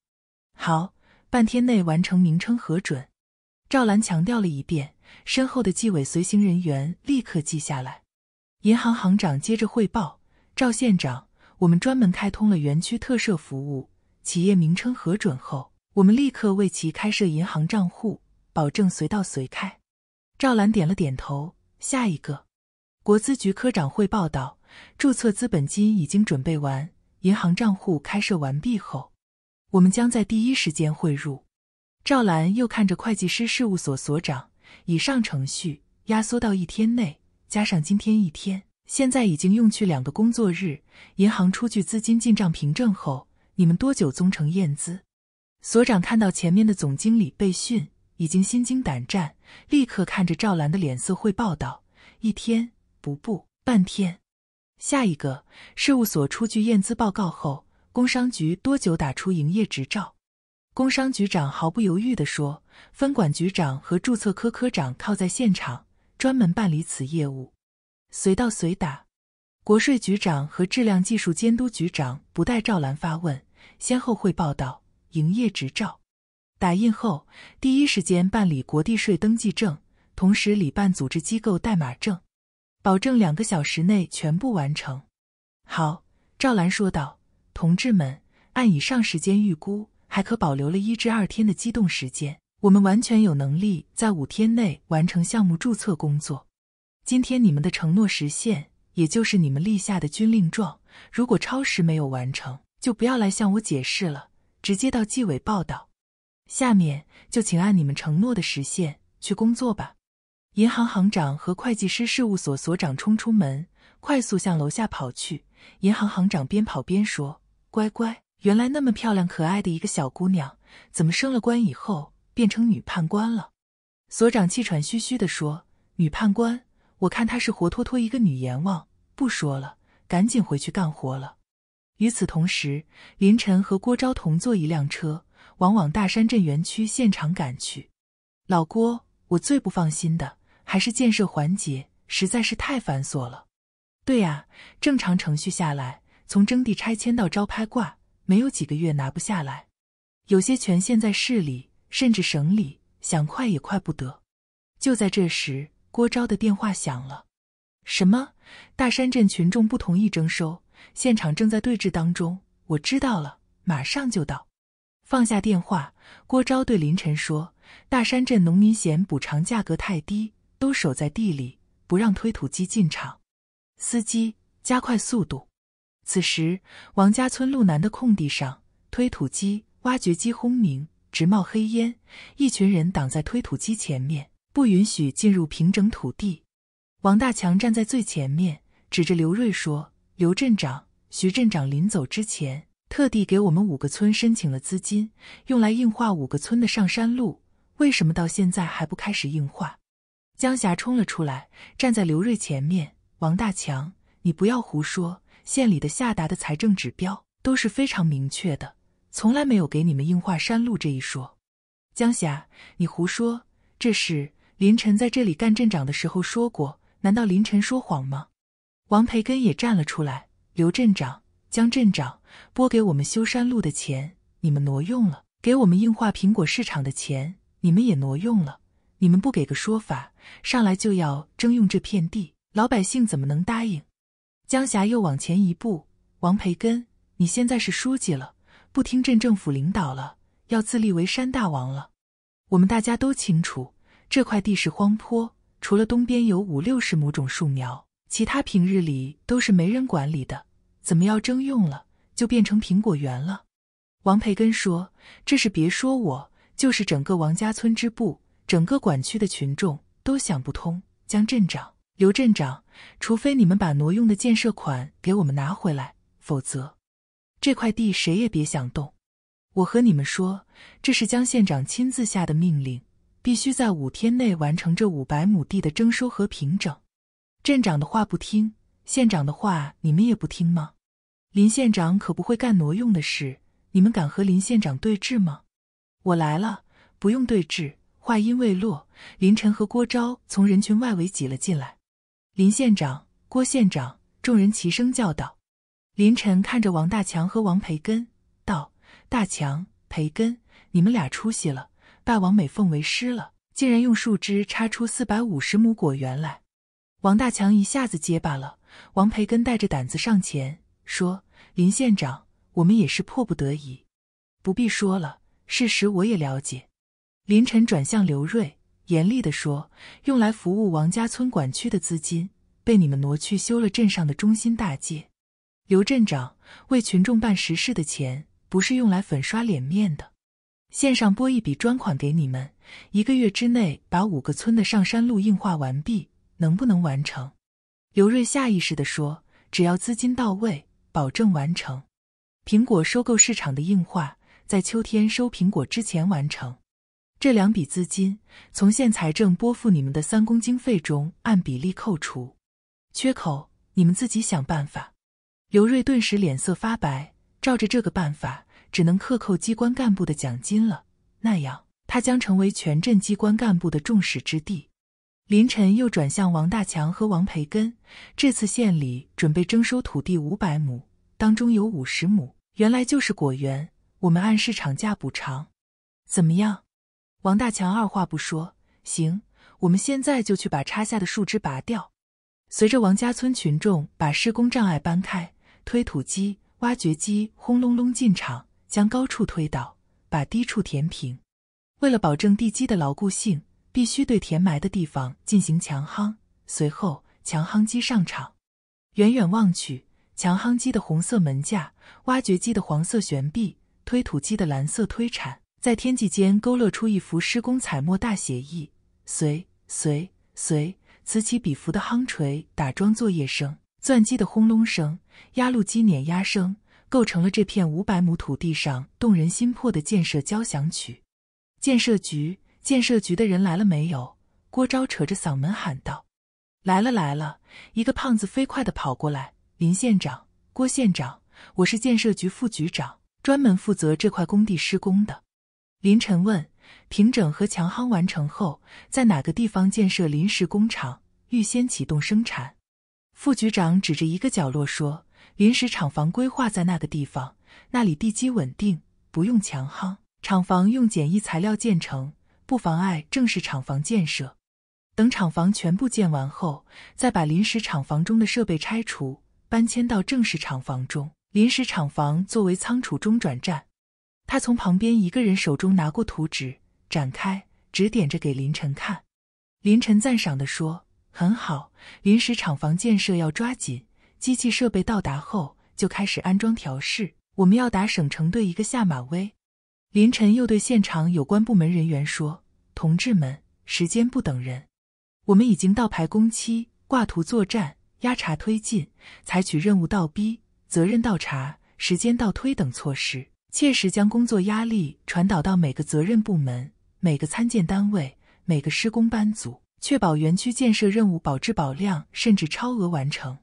好，半天内完成名称核准。赵兰强调了一遍，身后的纪委随行人员立刻记下来。银行行长接着汇报，赵县长。我们专门开通了园区特设服务，企业名称核准后，我们立刻为其开设银行账户，保证随到随开。赵兰点了点头。下一个，国资局科长汇报道：“注册资本金已经准备完，银行账户开设完毕后，我们将在第一时间汇入。”赵兰又看着会计师事务所所长：“以上程序压缩到一天内，加上今天一天。”现在已经用去两个工作日，银行出具资金进账凭证后，你们多久终成验资？所长看到前面的总经理被训，已经心惊胆战，立刻看着赵兰的脸色汇报道：一天不不半天。下一个事务所出具验资报告后，工商局多久打出营业执照？工商局长毫不犹豫地说：分管局长和注册科科长靠在现场，专门办理此业务。随到随打，国税局长和质量技术监督局长不带赵兰发问，先后汇报道：“营业执照打印后，第一时间办理国地税登记证，同时理办组织机构代码证，保证两个小时内全部完成。”好，赵兰说道：“同志们，按以上时间预估，还可保留了一至二天的机动时间，我们完全有能力在五天内完成项目注册工作。”今天你们的承诺实现，也就是你们立下的军令状，如果超时没有完成，就不要来向我解释了，直接到纪委报道。下面就请按你们承诺的实现去工作吧。银行行长和会计师事务所所长冲出门，快速向楼下跑去。银行行长边跑边说：“乖乖，原来那么漂亮可爱的一个小姑娘，怎么升了官以后变成女判官了？”所长气喘吁吁的说：“女判官。”我看她是活脱脱一个女阎王，不说了，赶紧回去干活了。与此同时，林晨和郭昭同坐一辆车，往往大山镇园区现场赶去。老郭，我最不放心的还是建设环节，实在是太繁琐了。对呀，正常程序下来，从征地拆迁到招拍挂，没有几个月拿不下来。有些权限在市里，甚至省里，想快也快不得。就在这时。郭钊的电话响了，什么？大山镇群众不同意征收，现场正在对峙当中。我知道了，马上就到。放下电话，郭钊对林晨说：“大山镇农民嫌补偿价格太低，都守在地里，不让推土机进场。司机，加快速度。”此时，王家村路南的空地上，推土机、挖掘机轰鸣，直冒黑烟，一群人挡在推土机前面。不允许进入平整土地。王大强站在最前面，指着刘瑞说：“刘镇长、徐镇长临走之前，特地给我们五个村申请了资金，用来硬化五个村的上山路。为什么到现在还不开始硬化？”江霞冲了出来，站在刘瑞前面：“王大强，你不要胡说！县里的下达的财政指标都是非常明确的，从来没有给你们硬化山路这一说。”江霞，你胡说，这是。林晨在这里干镇长的时候说过，难道林晨说谎吗？王培根也站了出来。刘镇长、江镇长拨给我们修山路的钱，你们挪用了；给我们硬化苹果市场的钱，你们也挪用了。你们不给个说法，上来就要征用这片地，老百姓怎么能答应？江霞又往前一步。王培根，你现在是书记了，不听镇政府领导了，要自立为山大王了。我们大家都清楚。这块地是荒坡，除了东边有五六十亩种树苗，其他平日里都是没人管理的。怎么要征用了，就变成苹果园了？王培根说：“这是别说我，就是整个王家村支部、整个管区的群众都想不通。”江镇长，刘镇长，除非你们把挪用的建设款给我们拿回来，否则这块地谁也别想动。我和你们说，这是江县长亲自下的命令。必须在五天内完成这五百亩地的征收和平整。镇长的话不听，县长的话你们也不听吗？林县长可不会干挪用的事，你们敢和林县长对峙吗？我来了，不用对峙。话音未落，林晨和郭昭从人群外围挤了进来。林县长、郭县长，众人齐声叫道。林晨看着王大强和王培根，道：“大强、培根，你们俩出息了。”拜王美凤为师了，竟然用树枝插出四百五十亩果园来！王大强一下子结巴了。王培根带着胆子上前说：“林县长，我们也是迫不得已。”不必说了，事实我也了解。林晨转向刘瑞，严厉地说：“用来服务王家村管区的资金，被你们挪去修了镇上的中心大街。刘镇长为群众办实事的钱，不是用来粉刷脸面的。”县上拨一笔专款给你们，一个月之内把五个村的上山路硬化完毕，能不能完成？刘瑞下意识地说：“只要资金到位，保证完成。”苹果收购市场的硬化在秋天收苹果之前完成。这两笔资金从县财政拨付你们的三公经费中按比例扣除，缺口你们自己想办法。刘瑞顿时脸色发白，照着这个办法。只能克扣机关干部的奖金了，那样他将成为全镇机关干部的众矢之的。林晨又转向王大强和王培根，这次县里准备征收土地五百亩，当中有五十亩原来就是果园，我们按市场价补偿，怎么样？王大强二话不说，行，我们现在就去把插下的树枝拔掉。随着王家村群众把施工障碍搬开，推土机、挖掘机轰隆隆进场。将高处推倒，把低处填平。为了保证地基的牢固性，必须对填埋的地方进行强夯。随后，强夯机上场。远远望去，强夯机的红色门架、挖掘机的黄色悬臂、推土机的蓝色推铲，在天际间勾勒出一幅施工彩墨大写意。随、随、随，此起彼伏的夯锤打桩作业声、钻机的轰隆声、压路机碾压声。构成了这片五百亩土地上动人心魄的建设交响曲。建设局，建设局的人来了没有？郭昭扯着嗓门喊道：“来了，来了！”一个胖子飞快地跑过来。林县长，郭县长，我是建设局副局长，专门负责这块工地施工的。林晨问：“平整和强夯完成后，在哪个地方建设临时工厂，预先启动生产？”副局长指着一个角落说。临时厂房规划在那个地方，那里地基稳定，不用强夯。厂房用简易材料建成，不妨碍正式厂房建设。等厂房全部建完后，再把临时厂房中的设备拆除，搬迁到正式厂房中。临时厂房作为仓储中转站，他从旁边一个人手中拿过图纸，展开，指点着给林晨看。林晨赞赏地说：“很好，临时厂房建设要抓紧。”机器设备到达后，就开始安装调试。我们要打省城队一个下马威。林晨又对现场有关部门人员说：“同志们，时间不等人，我们已经倒排工期、挂图作战、压茬推进，采取任务倒逼、责任倒查、时间倒推等措施，切实将工作压力传导到每个责任部门、每个参建单位、每个施工班组，确保园区建设任务保质保量，甚至超额完成。”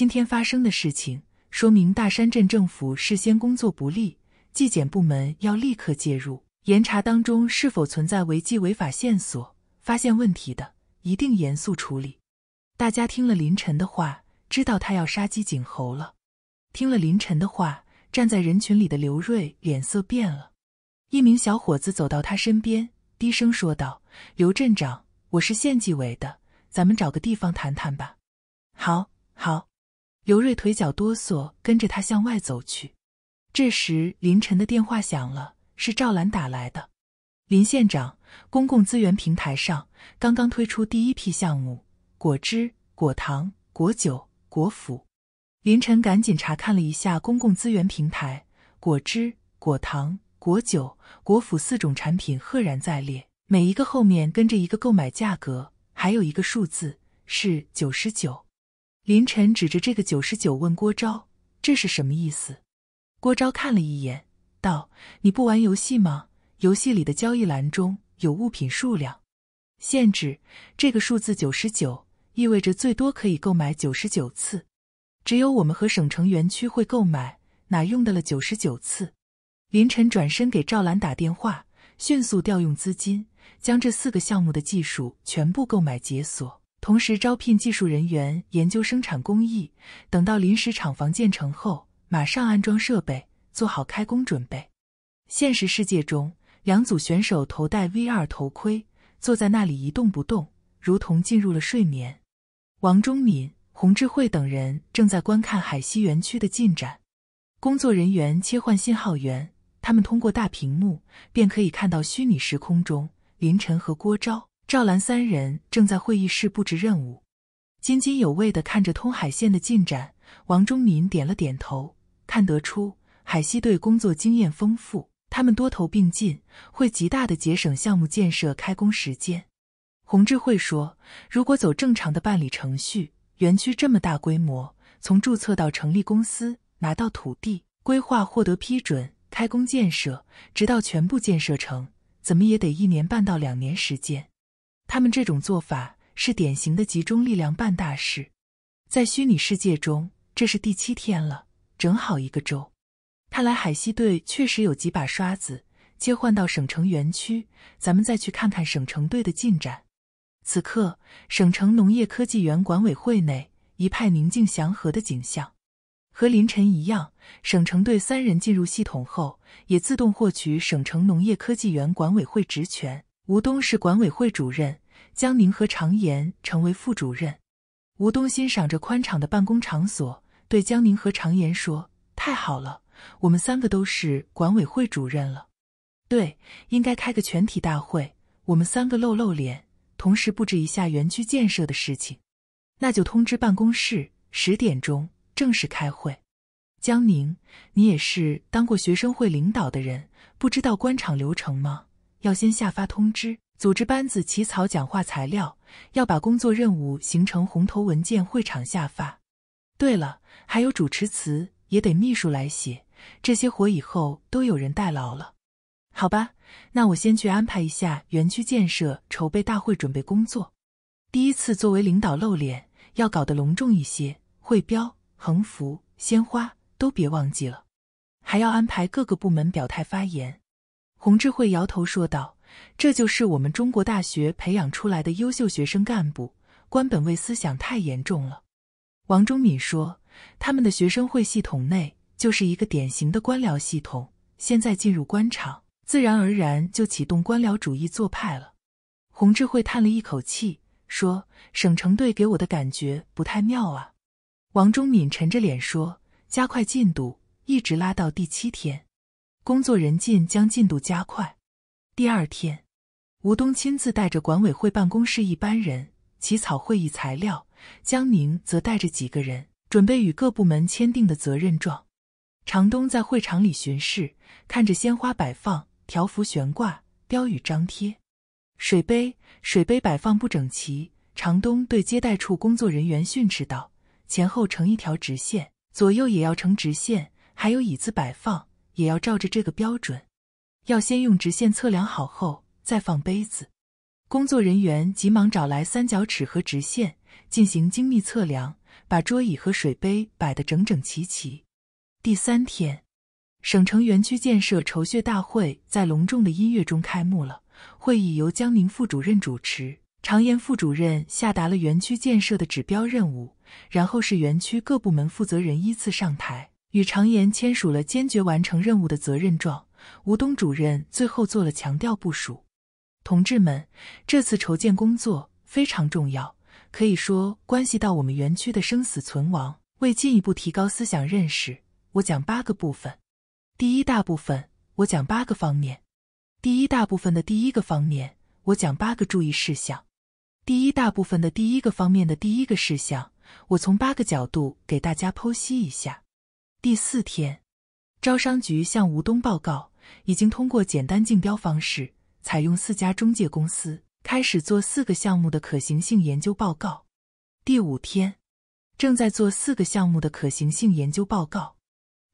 今天发生的事情说明大山镇政府事先工作不力，纪检部门要立刻介入，严查当中是否存在违纪违法线索。发现问题的，一定严肃处理。大家听了林晨的话，知道他要杀鸡儆猴了。听了林晨的话，站在人群里的刘瑞脸色变了。一名小伙子走到他身边，低声说道：“刘镇长，我是县纪委的，咱们找个地方谈谈吧。”“好，好。”刘瑞腿脚哆嗦，跟着他向外走去。这时，林晨的电话响了，是赵兰打来的。林县长，公共资源平台上刚刚推出第一批项目：果汁、果糖、果酒、果脯。林晨赶紧查看了一下公共资源平台，果汁、果糖、果酒、果脯四种产品赫然在列，每一个后面跟着一个购买价格，还有一个数字是九十九。林晨指着这个九十九问郭昭：“这是什么意思？”郭昭看了一眼，道：“你不玩游戏吗？游戏里的交易栏中有物品数量限制，这个数字九十九意味着最多可以购买九十九次。只有我们和省城园区会购买，哪用得了九十九次？”林晨转身给赵兰打电话，迅速调用资金，将这四个项目的技术全部购买解锁。同时招聘技术人员研究生产工艺，等到临时厂房建成后，马上安装设备，做好开工准备。现实世界中，两组选手头戴 VR 头盔，坐在那里一动不动，如同进入了睡眠。王忠敏、洪志慧等人正在观看海西园区的进展。工作人员切换信号源，他们通过大屏幕便可以看到虚拟时空中林晨和郭昭。赵兰三人正在会议室布置任务，津津有味地看着通海线的进展。王忠民点了点头，看得出海西队工作经验丰富。他们多头并进，会极大的节省项目建设开工时间。洪智慧说：“如果走正常的办理程序，园区这么大规模，从注册到成立公司，拿到土地规划，获得批准，开工建设，直到全部建设成，怎么也得一年半到两年时间。”他们这种做法是典型的集中力量办大事，在虚拟世界中，这是第七天了，正好一个周。看来海西队确实有几把刷子。切换到省城园区，咱们再去看看省城队的进展。此刻，省城农业科技园管委会内一派宁静祥和的景象。和凌晨一样，省城队三人进入系统后，也自动获取省城农业科技园管委会职权。吴东是管委会主任，江宁和常言成为副主任。吴东欣赏着宽敞的办公场所，对江宁和常言说：“太好了，我们三个都是管委会主任了。对，应该开个全体大会，我们三个露露脸，同时布置一下园区建设的事情。那就通知办公室，十点钟正式开会。江宁，你也是当过学生会领导的人，不知道官场流程吗？”要先下发通知，组织班子起草讲话材料，要把工作任务形成红头文件会场下发。对了，还有主持词也得秘书来写，这些活以后都有人代劳了。好吧，那我先去安排一下园区建设筹备大会准备工作。第一次作为领导露脸，要搞得隆重一些，会标、横幅、鲜花都别忘记了，还要安排各个部门表态发言。洪智慧摇头说道：“这就是我们中国大学培养出来的优秀学生干部，官本位思想太严重了。”王忠敏说：“他们的学生会系统内就是一个典型的官僚系统，现在进入官场，自然而然就启动官僚主义做派了。”洪智慧叹了一口气说：“省城队给我的感觉不太妙啊。”王忠敏沉着脸说：“加快进度，一直拉到第七天。”工作人进将进度加快。第二天，吴东亲自带着管委会办公室一班人起草会议材料，江宁则带着几个人准备与各部门签订的责任状。常东在会场里巡视，看着鲜花摆放、条幅悬挂、标语张贴，水杯水杯摆放不整齐，常东对接待处工作人员训斥道：“前后成一条直线，左右也要成直线，还有椅子摆放。”也要照着这个标准，要先用直线测量好后再放杯子。工作人员急忙找来三角尺和直线进行精密测量，把桌椅和水杯摆得整整齐齐。第三天，省城园区建设筹血大会在隆重的音乐中开幕了。会议由江宁副主任主持，常言副主任下达了园区建设的指标任务，然后是园区各部门负责人依次上台。与常言签署了坚决完成任务的责任状。吴东主任最后做了强调部署：，同志们，这次筹建工作非常重要，可以说关系到我们园区的生死存亡。为进一步提高思想认识，我讲八个部分。第一大部分我讲八个方面。第一大部分的第一个方面我讲八个注意事项。第一大部分的第一个方面的第一个事项，我从八个角度给大家剖析一下。第四天，招商局向吴东报告，已经通过简单竞标方式，采用四家中介公司开始做四个项目的可行性研究报告。第五天，正在做四个项目的可行性研究报告。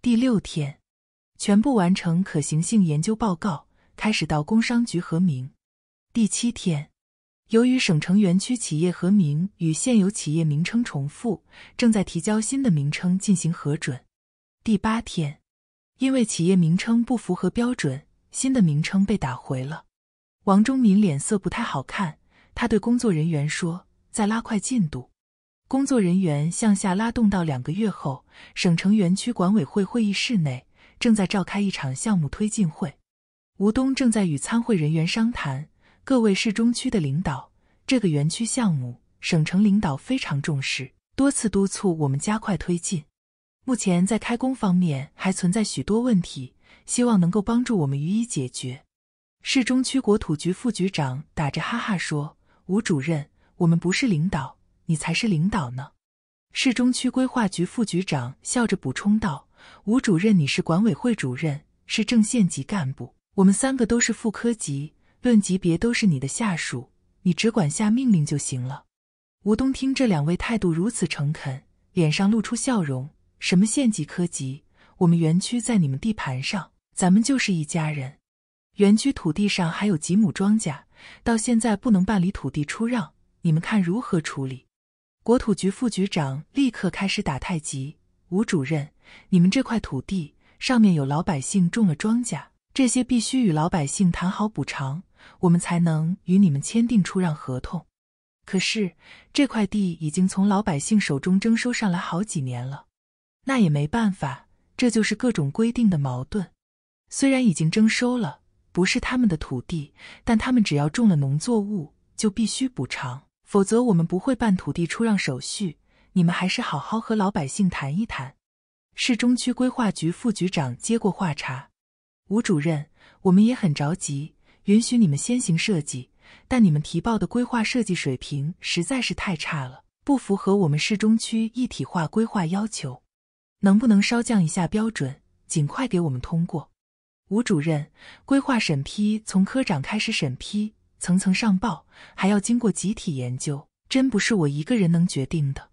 第六天，全部完成可行性研究报告，开始到工商局核名。第七天，由于省城园区企业核名与现有企业名称重复，正在提交新的名称进行核准。第八天，因为企业名称不符合标准，新的名称被打回了。王忠民脸色不太好看，他对工作人员说：“再拉快进度。”工作人员向下拉动到两个月后，省城园区管委会会议室内正在召开一场项目推进会。吴东正在与参会人员商谈：“各位市中区的领导，这个园区项目，省城领导非常重视，多次督促我们加快推进。”目前在开工方面还存在许多问题，希望能够帮助我们予以解决。市中区国土局副局长打着哈哈说：“吴主任，我们不是领导，你才是领导呢。”市中区规划局副局长笑着补充道：“吴主任，你是管委会主任，是正县级干部，我们三个都是副科级，论级别都是你的下属，你只管下命令就行了。”吴东听这两位态度如此诚恳，脸上露出笑容。什么县级、科级？我们园区在你们地盘上，咱们就是一家人。园区土地上还有几亩庄稼，到现在不能办理土地出让，你们看如何处理？国土局副局长立刻开始打太极。吴主任，你们这块土地上面有老百姓种了庄稼，这些必须与老百姓谈好补偿，我们才能与你们签订出让合同。可是这块地已经从老百姓手中征收上来好几年了。那也没办法，这就是各种规定的矛盾。虽然已经征收了，不是他们的土地，但他们只要种了农作物，就必须补偿，否则我们不会办土地出让手续。你们还是好好和老百姓谈一谈。市中区规划局副局长接过话茬：“吴主任，我们也很着急，允许你们先行设计，但你们提报的规划设计水平实在是太差了，不符合我们市中区一体化规划要求。”能不能稍降一下标准，尽快给我们通过？吴主任，规划审批从科长开始审批，层层上报，还要经过集体研究，真不是我一个人能决定的。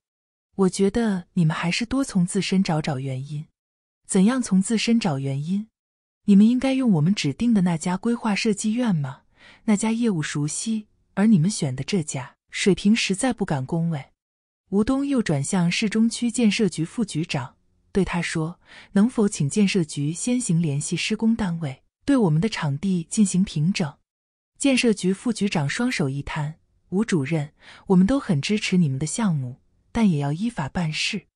我觉得你们还是多从自身找找原因。怎样从自身找原因？你们应该用我们指定的那家规划设计院吗？那家业务熟悉，而你们选的这家水平实在不敢恭维。吴东又转向市中区建设局副局长。对他说：“能否请建设局先行联系施工单位，对我们的场地进行平整？”建设局副局长双手一摊：“吴主任，我们都很支持你们的项目，但也要依法办事。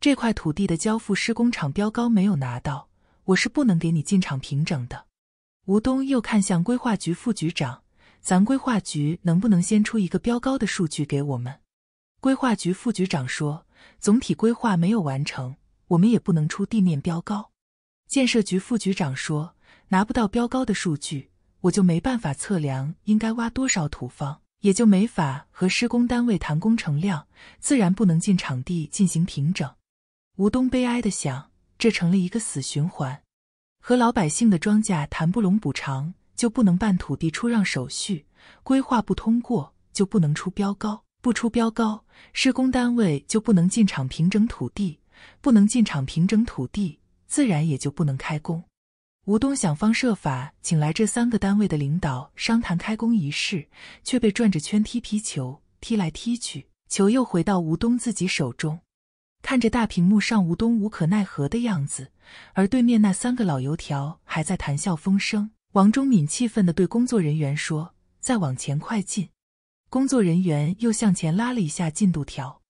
这块土地的交付施工场标高没有拿到，我是不能给你进场平整的。”吴东又看向规划局副局长：“咱规划局能不能先出一个标高的数据给我们？”规划局副局长说：“总体规划没有完成。”我们也不能出地面标高，建设局副局长说：“拿不到标高的数据，我就没办法测量应该挖多少土方，也就没法和施工单位谈工程量，自然不能进场地进行平整。”吴东悲哀的想：“这成了一个死循环，和老百姓的庄稼谈不拢补偿，就不能办土地出让手续；规划不通过，就不能出标高；不出标高，施工单位就不能进场平整土地。”不能进场平整土地，自然也就不能开工。吴东想方设法请来这三个单位的领导商谈开工一事，却被转着圈踢皮球，踢来踢去，球又回到吴东自己手中。看着大屏幕上吴东无可奈何的样子，而对面那三个老油条还在谈笑风生。王忠敏气愤地对工作人员说：“再往前快进。”工作人员又向前拉了一下进度条。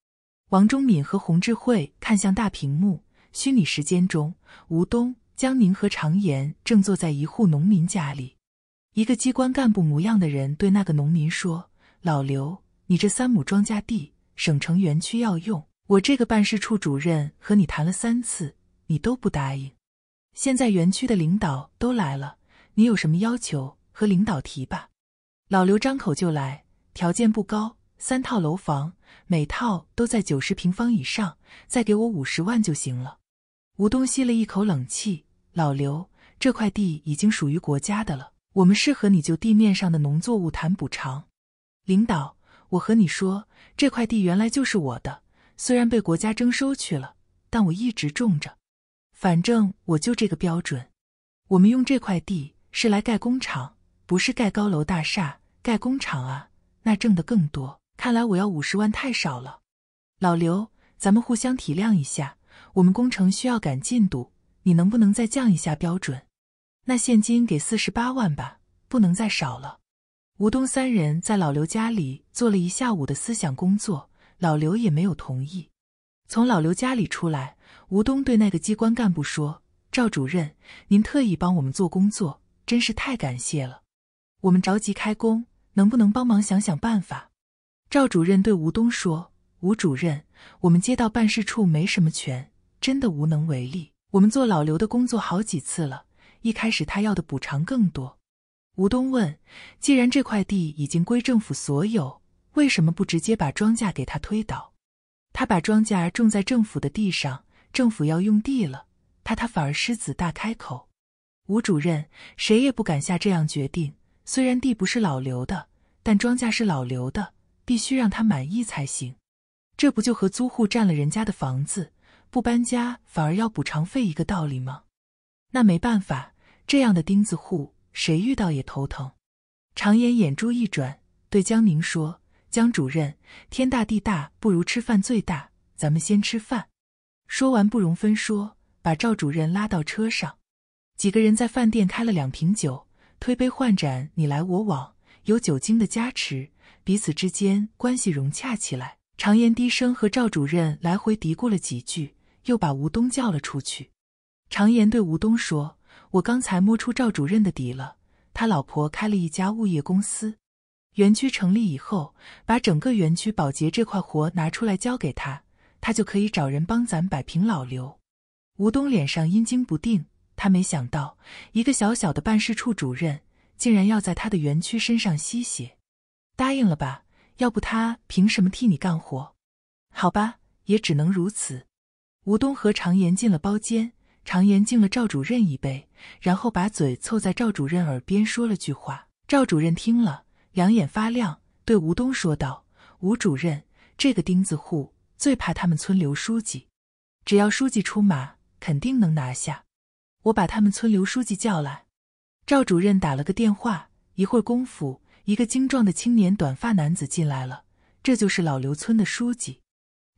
王忠敏和洪志慧看向大屏幕，虚拟时间中，吴东、江宁和常言正坐在一户农民家里。一个机关干部模样的人对那个农民说：“老刘，你这三亩庄稼地，省城园区要用。我这个办事处主任和你谈了三次，你都不答应。现在园区的领导都来了，你有什么要求，和领导提吧。”老刘张口就来：“条件不高，三套楼房。”每套都在九十平方以上，再给我五十万就行了。吴东吸了一口冷气：“老刘，这块地已经属于国家的了，我们是和你就地面上的农作物谈补偿。领导，我和你说，这块地原来就是我的，虽然被国家征收去了，但我一直种着。反正我就这个标准。我们用这块地是来盖工厂，不是盖高楼大厦。盖工厂啊，那挣的更多。”看来我要五十万太少了，老刘，咱们互相体谅一下。我们工程需要赶进度，你能不能再降一下标准？那现金给四十八万吧，不能再少了。吴东三人在老刘家里做了一下午的思想工作，老刘也没有同意。从老刘家里出来，吴东对那个机关干部说：“赵主任，您特意帮我们做工作，真是太感谢了。我们着急开工，能不能帮忙想想办法？”赵主任对吴东说：“吴主任，我们街道办事处没什么权，真的无能为力。我们做老刘的工作好几次了，一开始他要的补偿更多。”吴东问：“既然这块地已经归政府所有，为什么不直接把庄稼给他推倒？他把庄稼种在政府的地上，政府要用地了，他他反而狮子大开口。”吴主任：“谁也不敢下这样决定。虽然地不是老刘的，但庄稼是老刘的。”必须让他满意才行，这不就和租户占了人家的房子不搬家反而要补偿费一个道理吗？那没办法，这样的钉子户谁遇到也头疼。常言眼珠一转，对江宁说：“江主任，天大地大不如吃饭最大，咱们先吃饭。”说完不容分说，把赵主任拉到车上。几个人在饭店开了两瓶酒，推杯换盏，你来我往，有酒精的加持。彼此之间关系融洽起来。常言低声和赵主任来回嘀咕了几句，又把吴东叫了出去。常言对吴东说：“我刚才摸出赵主任的底了，他老婆开了一家物业公司。园区成立以后，把整个园区保洁这块活拿出来交给他，他就可以找人帮咱摆平老刘。”吴东脸上阴晴不定，他没想到一个小小的办事处主任竟然要在他的园区身上吸血。答应了吧，要不他凭什么替你干活？好吧，也只能如此。吴东和常言进了包间，常言敬了赵主任一杯，然后把嘴凑在赵主任耳边说了句话。赵主任听了，两眼发亮，对吴东说道：“吴主任，这个钉子户最怕他们村刘书记，只要书记出马，肯定能拿下。我把他们村刘书记叫来。”赵主任打了个电话，一会儿功夫。一个精壮的青年短发男子进来了，这就是老刘村的书记，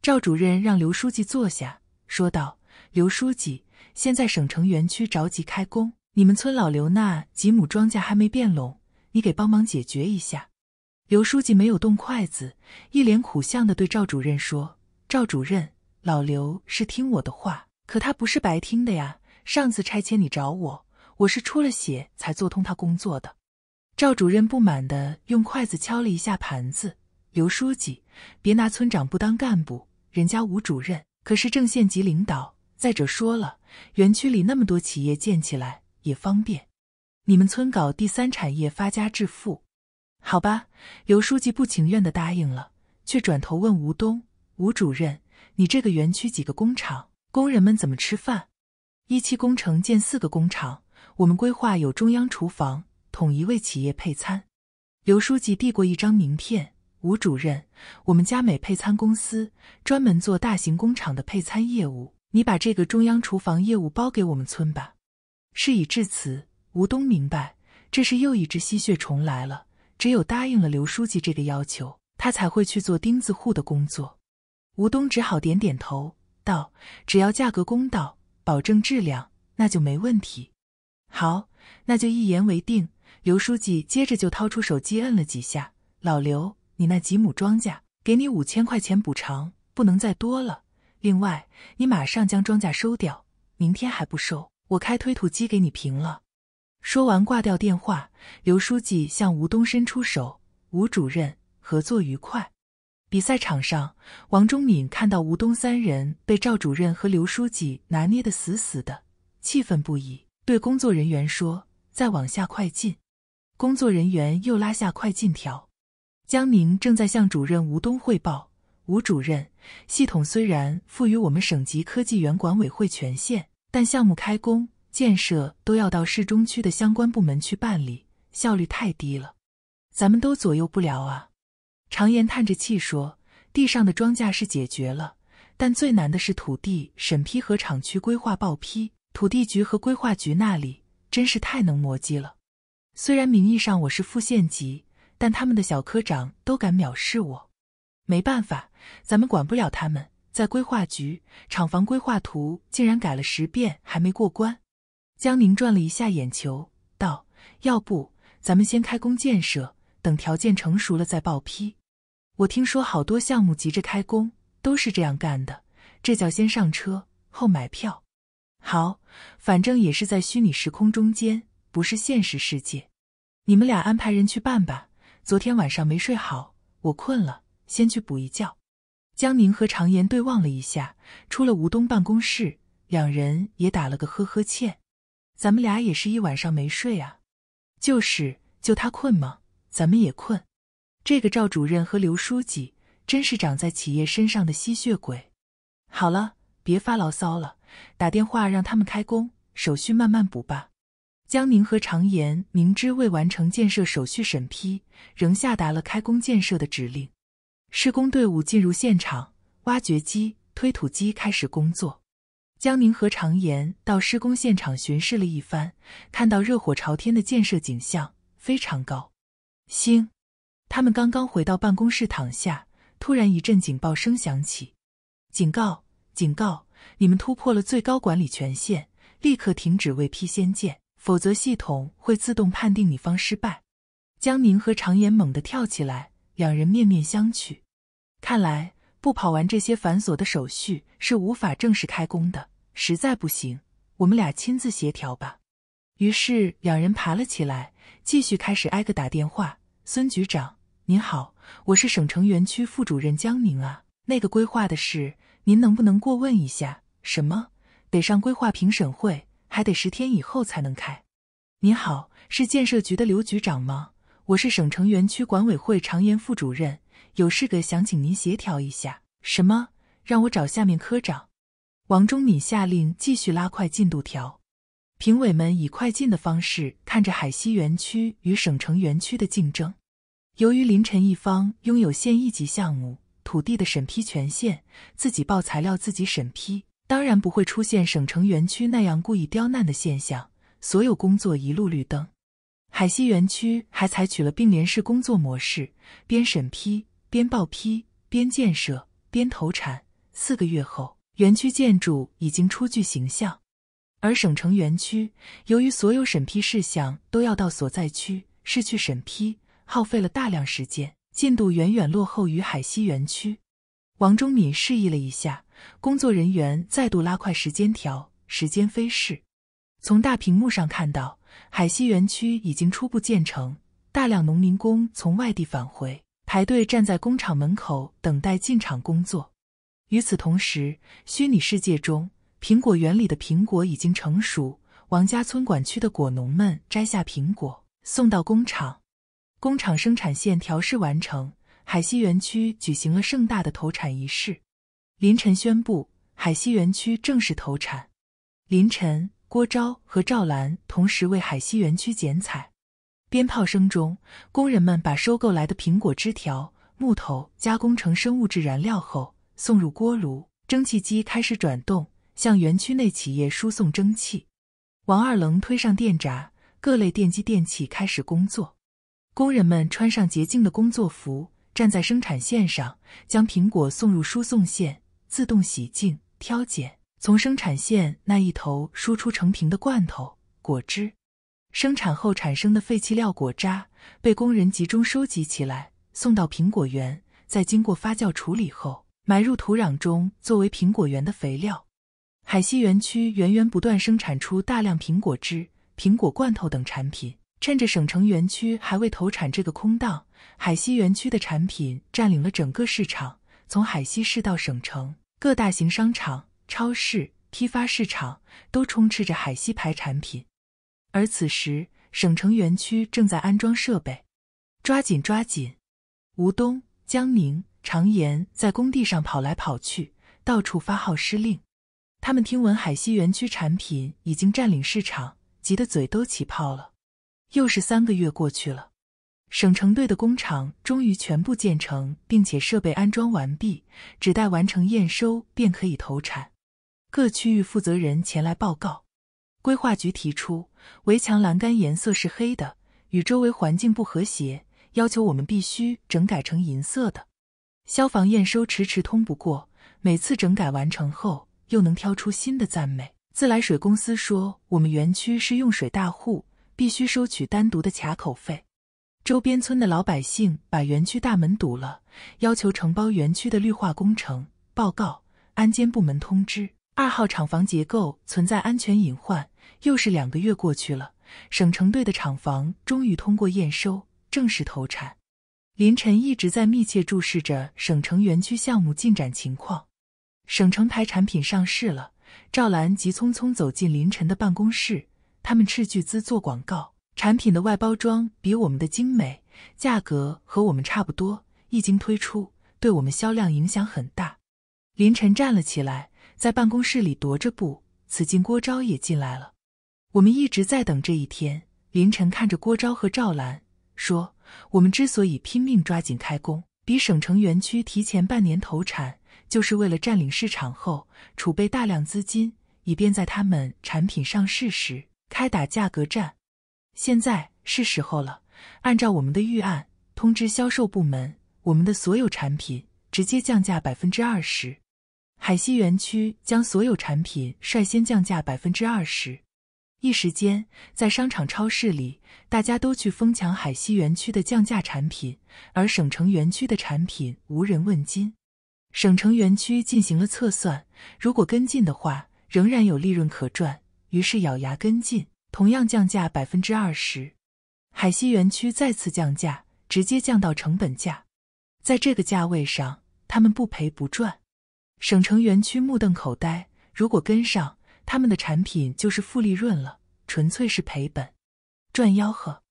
赵主任让刘书记坐下，说道：“刘书记，现在省城园区着急开工，你们村老刘那几亩庄稼还没变拢，你给帮忙解决一下。”刘书记没有动筷子，一脸苦相的对赵主任说：“赵主任，老刘是听我的话，可他不是白听的呀。上次拆迁你找我，我是出了血才做通他工作的。”赵主任不满的用筷子敲了一下盘子：“刘书记，别拿村长不当干部。人家吴主任可是正县级领导。再者说了，园区里那么多企业建起来也方便，你们村搞第三产业发家致富，好吧？”刘书记不情愿的答应了，却转头问吴东：“吴主任，你这个园区几个工厂，工人们怎么吃饭？”“一期工程建四个工厂，我们规划有中央厨房。”统一为企业配餐，刘书记递过一张名片。吴主任，我们佳美配餐公司专门做大型工厂的配餐业务，你把这个中央厨房业务包给我们村吧。事已至此，吴东明白这是又一只吸血虫来了，只有答应了刘书记这个要求，他才会去做钉子户的工作。吴东只好点点头，道：“只要价格公道，保证质量，那就没问题。”好，那就一言为定。刘书记接着就掏出手机摁了几下：“老刘，你那几亩庄稼，给你五千块钱补偿，不能再多了。另外，你马上将庄稼收掉，明天还不收，我开推土机给你平了。”说完挂掉电话，刘书记向吴东伸出手：“吴主任，合作愉快。”比赛场上，王忠敏看到吴东三人被赵主任和刘书记拿捏得死死的，气愤不已，对工作人员说：“再往下快进。”工作人员又拉下快进条。江宁正在向主任吴东汇报。吴主任，系统虽然赋予我们省级科技园管委会权限，但项目开工、建设都要到市中区的相关部门去办理，效率太低了，咱们都左右不了啊。常言叹着气说：“地上的庄稼是解决了，但最难的是土地审批和厂区规划报批，土地局和规划局那里真是太能磨叽了。”虽然名义上我是副县级，但他们的小科长都敢藐视我，没办法，咱们管不了他们。在规划局，厂房规划图竟然改了十遍还没过关。江宁转了一下眼球，道：“要不咱们先开工建设，等条件成熟了再报批。我听说好多项目急着开工，都是这样干的，这叫先上车后买票。好，反正也是在虚拟时空中间。”不是现实世界，你们俩安排人去办吧。昨天晚上没睡好，我困了，先去补一觉。江宁和常言对望了一下，出了吴东办公室，两人也打了个呵呵欠。咱们俩也是一晚上没睡啊，就是就他困吗？咱们也困。这个赵主任和刘书记真是长在企业身上的吸血鬼。好了，别发牢骚了，打电话让他们开工，手续慢慢补吧。江宁和常言明知未完成建设手续审批，仍下达了开工建设的指令。施工队伍进入现场，挖掘机、推土机开始工作。江宁和常言到施工现场巡视了一番，看到热火朝天的建设景象，非常高兴。他们刚刚回到办公室躺下，突然一阵警报声响起：“警告！警告！你们突破了最高管理权限，立刻停止未批先建。”否则，系统会自动判定你方失败。江宁和常言猛地跳起来，两人面面相觑。看来，不跑完这些繁琐的手续是无法正式开工的。实在不行，我们俩亲自协调吧。于是，两人爬了起来，继续开始挨个打电话。孙局长，您好，我是省城园区副主任江宁啊。那个规划的事，您能不能过问一下？什么？得上规划评审会。还得十天以后才能开。您好，是建设局的刘局长吗？我是省城园区管委会常延副主任，有事个想请您协调一下。什么？让我找下面科长？王忠敏下令继续拉快进度条。评委们以快进的方式看着海西园区与省城园区的竞争。由于林晨一方拥有县一级项目土地的审批权限，自己报材料自己审批。当然不会出现省城园区那样故意刁难的现象，所有工作一路绿灯。海西园区还采取了并联式工作模式，边审批边报批，边建设边投产。四个月后，园区建筑已经初具形象。而省城园区由于所有审批事项都要到所在区市去审批，耗费了大量时间，进度远远落后于海西园区。王忠敏示意了一下。工作人员再度拉快时间条，时间飞逝。从大屏幕上看到，海西园区已经初步建成，大量农民工从外地返回，排队站在工厂门口等待进场工作。与此同时，虚拟世界中，苹果园里的苹果已经成熟，王家村管区的果农们摘下苹果送到工厂。工厂生产线调试完成，海西园区举行了盛大的投产仪式。林晨宣布海西园区正式投产。林晨、郭昭和赵兰同时为海西园区剪彩。鞭炮声中，工人们把收购来的苹果枝条、木头加工成生物质燃料后，送入锅炉，蒸汽机开始转动，向园区内企业输送蒸汽。王二愣推上电闸，各类电机电器开始工作。工人们穿上洁净的工作服，站在生产线上，将苹果送入输送线。自动洗净、挑拣，从生产线那一头输出成瓶的罐头、果汁。生产后产生的废弃料果渣被工人集中收集起来，送到苹果园，在经过发酵处理后，埋入土壤中作为苹果园的肥料。海西园区源源不断生产出大量苹果汁、苹果罐头等产品。趁着省城园区还未投产这个空档，海西园区的产品占领了整个市场，从海西市到省城。各大型商场、超市、批发市场都充斥着海西牌产品，而此时省城园区正在安装设备，抓紧，抓紧！吴东、江宁、常言在工地上跑来跑去，到处发号施令。他们听闻海西园区产品已经占领市场，急得嘴都起泡了。又是三个月过去了。省城队的工厂终于全部建成，并且设备安装完毕，只待完成验收便可以投产。各区域负责人前来报告。规划局提出，围墙栏杆颜色是黑的，与周围环境不和谐，要求我们必须整改成银色的。消防验收迟迟通不过，每次整改完成后又能挑出新的赞美。自来水公司说，我们园区是用水大户，必须收取单独的卡口费。周边村的老百姓把园区大门堵了，要求承包园区的绿化工程。报告安监部门通知：二号厂房结构存在安全隐患。又是两个月过去了，省城队的厂房终于通过验收，正式投产。林晨一直在密切注视着省城园区项目进展情况。省城牌产品上市了，赵兰急匆匆走进林晨的办公室，他们斥巨资做广告。产品的外包装比我们的精美，价格和我们差不多。一经推出，对我们销量影响很大。林晨站了起来，在办公室里踱着步。此进郭昭也进来了。我们一直在等这一天。林晨看着郭昭和赵兰说：“我们之所以拼命抓紧开工，比省城园区提前半年投产，就是为了占领市场后储备大量资金，以便在他们产品上市时开打价格战。”现在是时候了，按照我们的预案通知销售部门，我们的所有产品直接降价百分之二十。海西园区将所有产品率先降价百分之二十，一时间在商场超市里，大家都去疯抢海西园区的降价产品，而省城园区的产品无人问津。省城园区进行了测算，如果跟进的话，仍然有利润可赚，于是咬牙跟进。同样降价百分之二十，海西园区再次降价，直接降到成本价。在这个价位上，他们不赔不赚。省城园区目瞪口呆，如果跟上，他们的产品就是负利润了，纯粹是赔本赚吆喝。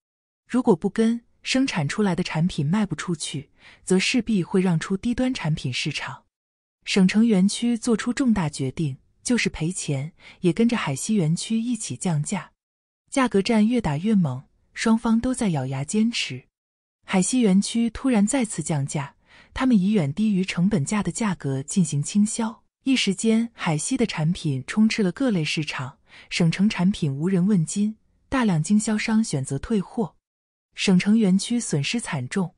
如果不跟，生产出来的产品卖不出去，则势必会让出低端产品市场。省城园区做出重大决定，就是赔钱，也跟着海西园区一起降价。价格战越打越猛，双方都在咬牙坚持。海西园区突然再次降价，他们以远低于成本价的价格进行倾销，一时间海西的产品充斥了各类市场，省城产品无人问津，大量经销商选择退货，省城园区损失惨重。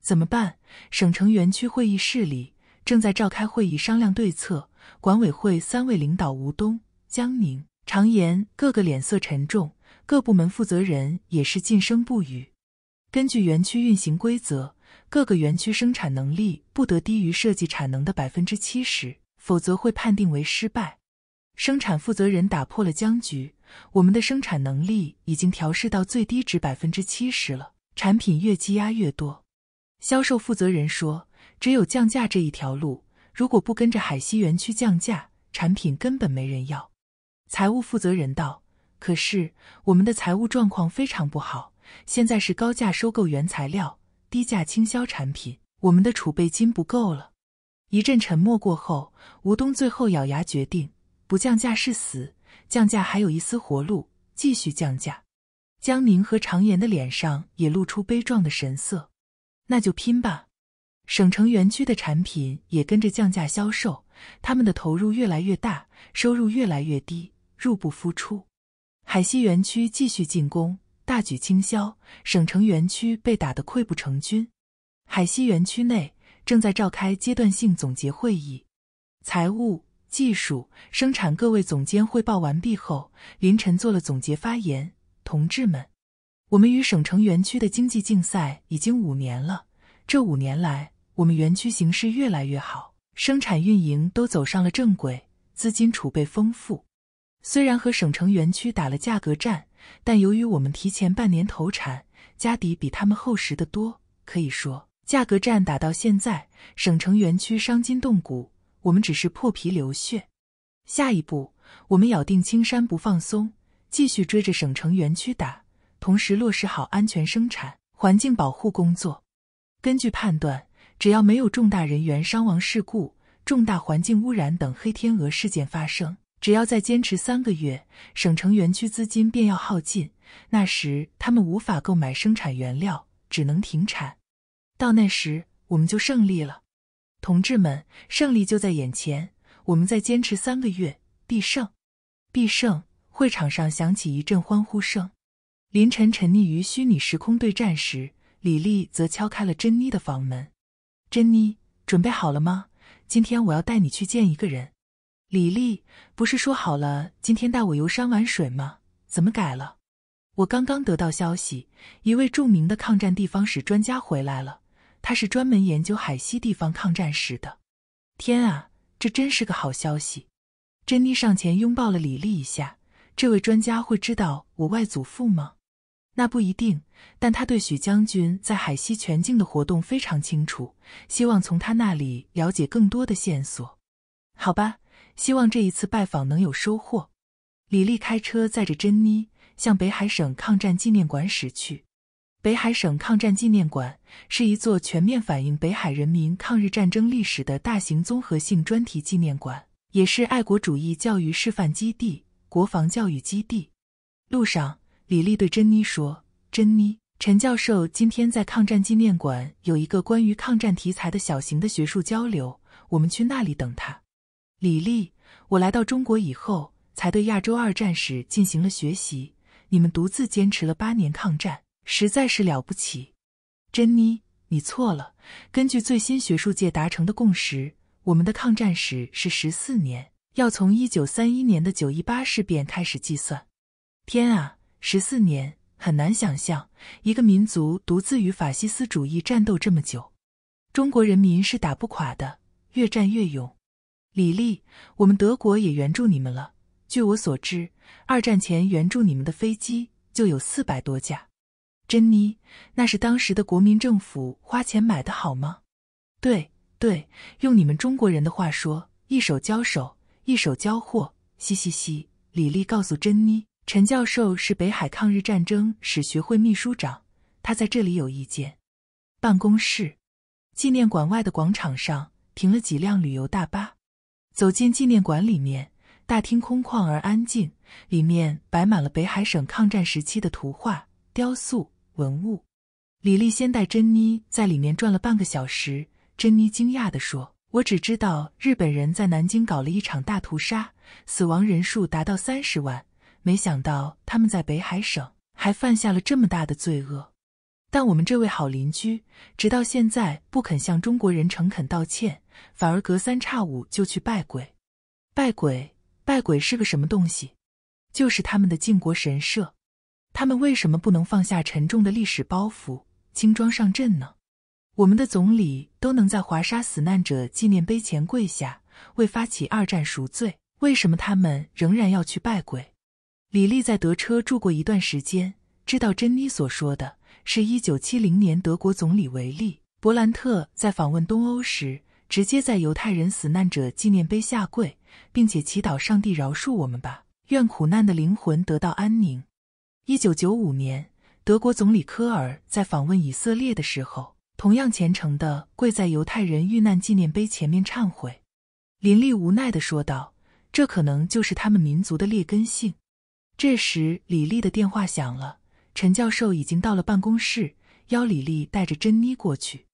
怎么办？省城园区会议室里正在召开会议商量对策，管委会三位领导吴东、江宁、常言各个脸色沉重。各部门负责人也是噤声不语。根据园区运行规则，各个园区生产能力不得低于设计产能的百分之七十，否则会判定为失败。生产负责人打破了僵局：“我们的生产能力已经调试到最低值百分之七十了，产品越积压越多。”销售负责人说：“只有降价这一条路，如果不跟着海西园区降价，产品根本没人要。”财务负责人道。可是我们的财务状况非常不好，现在是高价收购原材料，低价倾销产品，我们的储备金不够了。一阵沉默过后，吴东最后咬牙决定：不降价是死，降价还有一丝活路，继续降价。江宁和常言的脸上也露出悲壮的神色。那就拼吧！省城园区的产品也跟着降价销售，他们的投入越来越大，收入越来越低，入不敷出。海西园区继续进攻，大举倾销，省城园区，被打得溃不成军。海西园区内正在召开阶段性总结会议，财务、技术、生产各位总监汇报完毕后，林晨做了总结发言。同志们，我们与省城园区的经济竞赛已经五年了，这五年来，我们园区形势越来越好，生产运营都走上了正轨，资金储备丰富。虽然和省城园区打了价格战，但由于我们提前半年投产，家底比他们厚实的多。可以说，价格战打到现在，省城园区伤筋动骨，我们只是破皮流血。下一步，我们咬定青山不放松，继续追着省城园区打，同时落实好安全生产、环境保护工作。根据判断，只要没有重大人员伤亡事故、重大环境污染等黑天鹅事件发生。只要再坚持三个月，省城园区资金便要耗尽，那时他们无法购买生产原料，只能停产。到那时，我们就胜利了，同志们，胜利就在眼前，我们再坚持三个月，必胜，必胜！会场上响起一阵欢呼声。凌晨沉溺于虚拟时空对战时，李丽则敲开了珍妮的房门：“珍妮，准备好了吗？今天我要带你去见一个人。”李丽，不是说好了今天带我游山玩水吗？怎么改了？我刚刚得到消息，一位著名的抗战地方史专家回来了。他是专门研究海西地方抗战史的。天啊，这真是个好消息！珍妮上前拥抱了李丽一下。这位专家会知道我外祖父吗？那不一定，但他对许将军在海西全境的活动非常清楚，希望从他那里了解更多的线索。好吧。希望这一次拜访能有收获。李丽开车载着珍妮向北海省抗战纪念馆驶去。北海省抗战纪念馆是一座全面反映北海人民抗日战争历史的大型综合性专题纪念馆，也是爱国主义教育示范基地、国防教育基地。路上，李丽对珍妮说：“珍妮，陈教授今天在抗战纪念馆有一个关于抗战题材的小型的学术交流，我们去那里等他。”李丽，我来到中国以后，才对亚洲二战史进行了学习。你们独自坚持了八年抗战，实在是了不起。珍妮，你错了。根据最新学术界达成的共识，我们的抗战史是十四年，要从一九三一年的九一八事变开始计算。天啊，十四年，很难想象一个民族独自与法西斯主义战斗这么久。中国人民是打不垮的，越战越勇。李丽，我们德国也援助你们了。据我所知，二战前援助你们的飞机就有四百多架。珍妮，那是当时的国民政府花钱买的，好吗？对对，用你们中国人的话说，一手交手，一手交货。嘻嘻嘻。李丽告诉珍妮，陈教授是北海抗日战争史学会秘书长，他在这里有意见。办公室。纪念馆外的广场上停了几辆旅游大巴。走进纪念馆里面，大厅空旷而安静，里面摆满了北海省抗战时期的图画、雕塑、文物。李丽先带珍妮在里面转了半个小时。珍妮惊讶地说：“我只知道日本人在南京搞了一场大屠杀，死亡人数达到三十万，没想到他们在北海省还犯下了这么大的罪恶。但我们这位好邻居，直到现在不肯向中国人诚恳道歉。”反而隔三差五就去拜鬼，拜鬼，拜鬼是个什么东西？就是他们的靖国神社。他们为什么不能放下沉重的历史包袱，轻装上阵呢？我们的总理都能在华沙死难者纪念碑前跪下，为发起二战赎罪，为什么他们仍然要去拜鬼？李丽在德车住过一段时间，知道珍妮所说的是一九七零年德国总理维利勃兰特在访问东欧时。直接在犹太人死难者纪念碑下跪，并且祈祷上帝饶恕我们吧，愿苦难的灵魂得到安宁。一九九五年，德国总理科尔在访问以色列的时候，同样虔诚地跪在犹太人遇难纪念碑前面忏悔。林立无奈地说道：“这可能就是他们民族的劣根性。”这时，李丽的电话响了，陈教授已经到了办公室，邀李丽带着珍妮过去。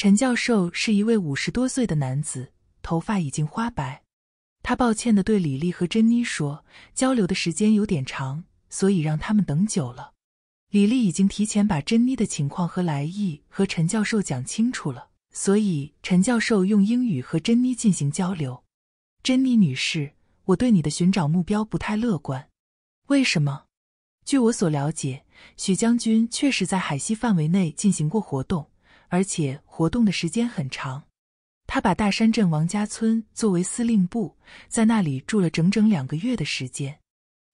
陈教授是一位五十多岁的男子，头发已经花白。他抱歉的对李丽和珍妮说：“交流的时间有点长，所以让他们等久了。”李丽已经提前把珍妮的情况和来意和陈教授讲清楚了，所以陈教授用英语和珍妮进行交流。珍妮女士，我对你的寻找目标不太乐观。为什么？据我所了解，许将军确实在海西范围内进行过活动。而且活动的时间很长，他把大山镇王家村作为司令部，在那里住了整整两个月的时间。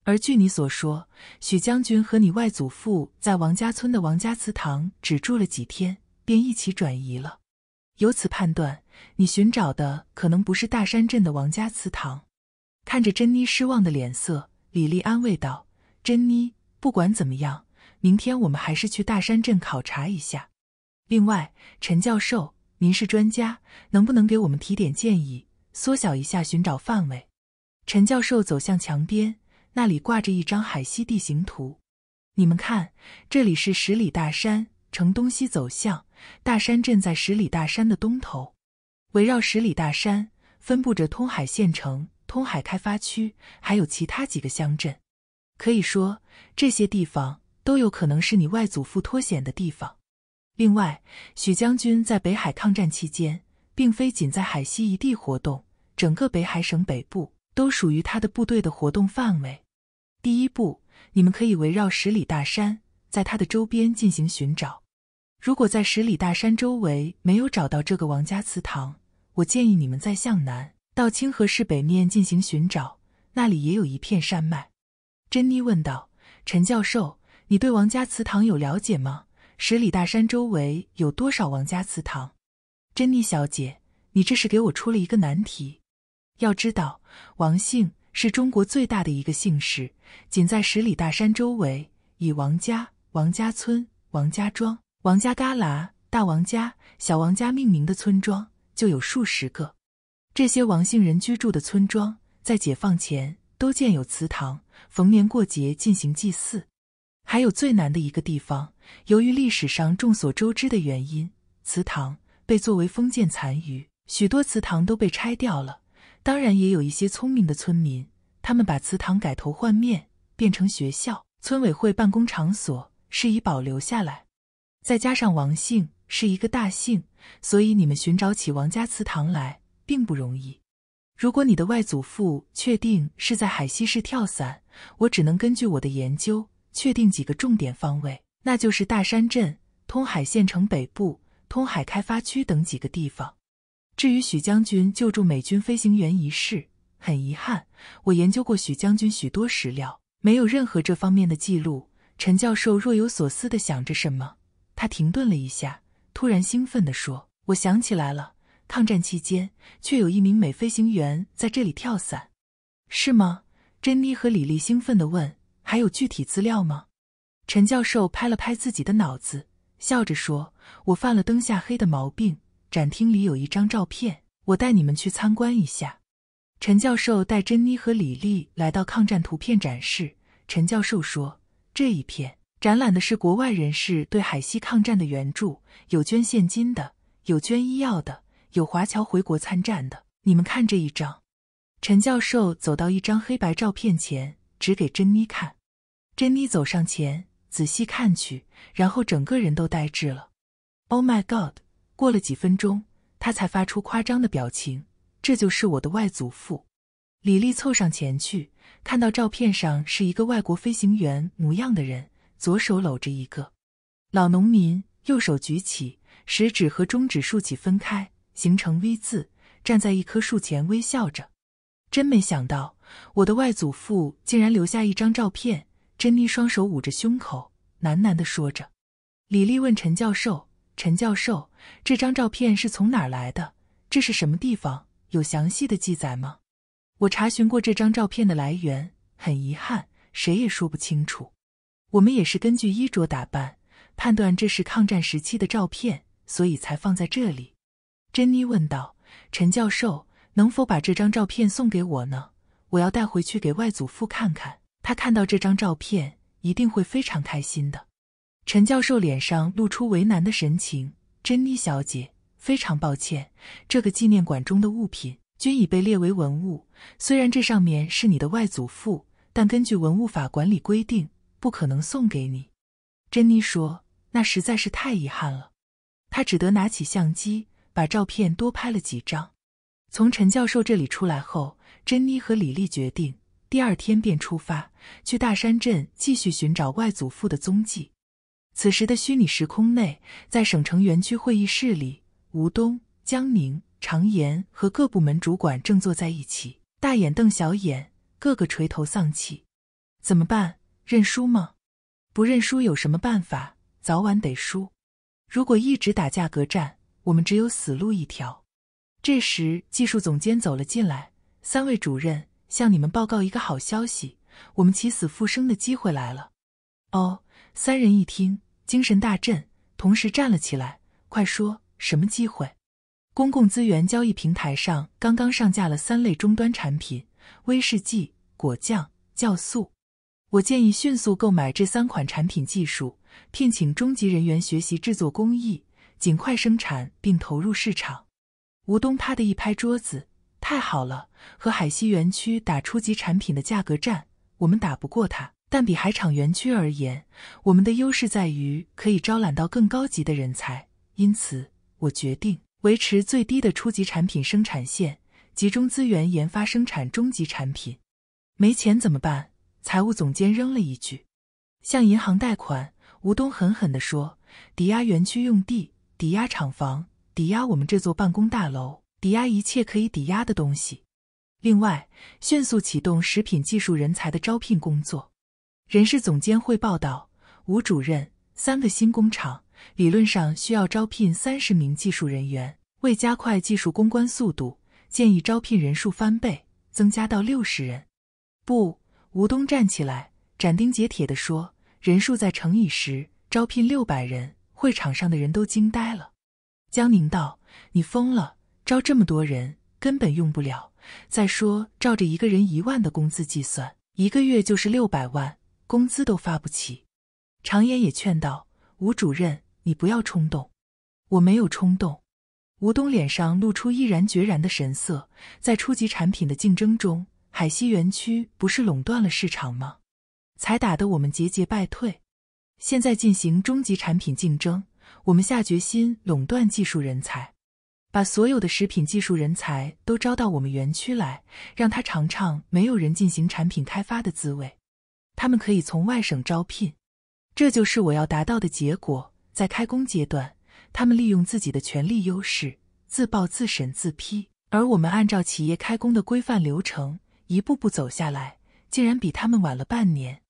而据你所说，许将军和你外祖父在王家村的王家祠堂只住了几天，便一起转移了。由此判断，你寻找的可能不是大山镇的王家祠堂。看着珍妮失望的脸色，李丽安慰道：“珍妮，不管怎么样，明天我们还是去大山镇考察一下。”另外，陈教授，您是专家，能不能给我们提点建议，缩小一下寻找范围？陈教授走向墙边，那里挂着一张海西地形图。你们看，这里是十里大山，呈东西走向。大山镇在十里大山的东头，围绕十里大山分布着通海县城、通海开发区，还有其他几个乡镇。可以说，这些地方都有可能是你外祖父脱险的地方。另外，许将军在北海抗战期间，并非仅在海西一地活动，整个北海省北部都属于他的部队的活动范围。第一步，你们可以围绕十里大山，在他的周边进行寻找。如果在十里大山周围没有找到这个王家祠堂，我建议你们再向南到清河市北面进行寻找，那里也有一片山脉。珍妮问道：“陈教授，你对王家祠堂有了解吗？”十里大山周围有多少王家祠堂？珍妮小姐，你这是给我出了一个难题。要知道，王姓是中国最大的一个姓氏，仅在十里大山周围，以王家、王家村、王家庄、王家旮旯、大王家、小王家命名的村庄就有数十个。这些王姓人居住的村庄，在解放前都建有祠堂，逢年过节进行祭祀。还有最难的一个地方。由于历史上众所周知的原因，祠堂被作为封建残余，许多祠堂都被拆掉了。当然，也有一些聪明的村民，他们把祠堂改头换面，变成学校、村委会办公场所，是以保留下来。再加上王姓是一个大姓，所以你们寻找起王家祠堂来并不容易。如果你的外祖父确定是在海西市跳伞，我只能根据我的研究确定几个重点方位。那就是大山镇、通海县城北部、通海开发区等几个地方。至于许将军救助美军飞行员一事，很遗憾，我研究过许将军许多史料，没有任何这方面的记录。陈教授若有所思地想着什么，他停顿了一下，突然兴奋地说：“我想起来了，抗战期间，却有一名美飞行员在这里跳伞，是吗？”珍妮和李丽兴奋地问：“还有具体资料吗？”陈教授拍了拍自己的脑子，笑着说：“我犯了灯下黑的毛病。展厅里有一张照片，我带你们去参观一下。”陈教授带珍妮和李丽来到抗战图片展示。陈教授说：“这一片展览的是国外人士对海西抗战的援助，有捐现金的，有捐医药的，有华侨回国参战的。你们看这一张。”陈教授走到一张黑白照片前，指给珍妮看。珍妮走上前。仔细看去，然后整个人都呆滞了。Oh my god！过了几分钟，他才发出夸张的表情。这就是我的外祖父。李丽凑上前去，看到照片上是一个外国飞行员模样的人，左手搂着一个老农民，右手举起，食指和中指竖起分开，形成 V 字，站在一棵树前微笑着。真没想到，我的外祖父竟然留下一张照片。珍妮双手捂着胸口，喃喃的说着。李丽问陈教授：“陈教授，这张照片是从哪儿来的？这是什么地方？有详细的记载吗？”我查询过这张照片的来源，很遗憾，谁也说不清楚。我们也是根据衣着打扮判断这是抗战时期的照片，所以才放在这里。珍妮问道：“陈教授，能否把这张照片送给我呢？我要带回去给外祖父看看。”他看到这张照片一定会非常开心的。陈教授脸上露出为难的神情：“珍妮小姐，非常抱歉，这个纪念馆中的物品均已被列为文物。虽然这上面是你的外祖父，但根据文物法管理规定，不可能送给你。”珍妮说：“那实在是太遗憾了。”她只得拿起相机，把照片多拍了几张。从陈教授这里出来后，珍妮和李丽决定。第二天便出发去大山镇，继续寻找外祖父的踪迹。此时的虚拟时空内，在省城园区会议室里，吴东、江宁、常言和各部门主管正坐在一起，大眼瞪小眼，个个垂头丧气。怎么办？认输吗？不认输有什么办法？早晚得输。如果一直打价格战，我们只有死路一条。这时，技术总监走了进来，三位主任。向你们报告一个好消息，我们起死复生的机会来了！哦，三人一听，精神大振，同时站了起来。快说，什么机会？公共资源交易平台上刚刚上架了三类终端产品：威士忌、果酱、酵素。我建议迅速购买这三款产品技术，聘请中级人员学习制作工艺，尽快生产并投入市场。吴东啪的一拍桌子。太好了，和海西园区打初级产品的价格战，我们打不过他。但比海厂园区而言，我们的优势在于可以招揽到更高级的人才。因此，我决定维持最低的初级产品生产线，集中资源研发生产中级产品。没钱怎么办？财务总监扔了一句：“向银行贷款。”吴东狠狠地说：“抵押园区用地，抵押厂房，抵押我们这座办公大楼。”抵押一切可以抵押的东西。另外，迅速启动食品技术人才的招聘工作。人事总监汇报道：“吴主任，三个新工厂理论上需要招聘三十名技术人员。为加快技术攻关速度，建议招聘人数翻倍，增加到六十人。”不，吴东站起来，斩钉截铁地说：“人数再乘以十，招聘六百人。”会场上的人都惊呆了。江宁道：“你疯了！”招这么多人根本用不了。再说，照着一个人一万的工资计算，一个月就是六百万，工资都发不起。常言也劝道：“吴主任，你不要冲动。”“我没有冲动。”吴东脸上露出毅然决然的神色。在初级产品的竞争中，海西园区不是垄断了市场吗？才打得我们节节败退。现在进行中级产品竞争，我们下决心垄断技术人才。把所有的食品技术人才都招到我们园区来，让他尝尝没有人进行产品开发的滋味。他们可以从外省招聘，这就是我要达到的结果。在开工阶段，他们利用自己的权力优势，自报自审自批，而我们按照企业开工的规范流程，一步步走下来，竟然比他们晚了半年，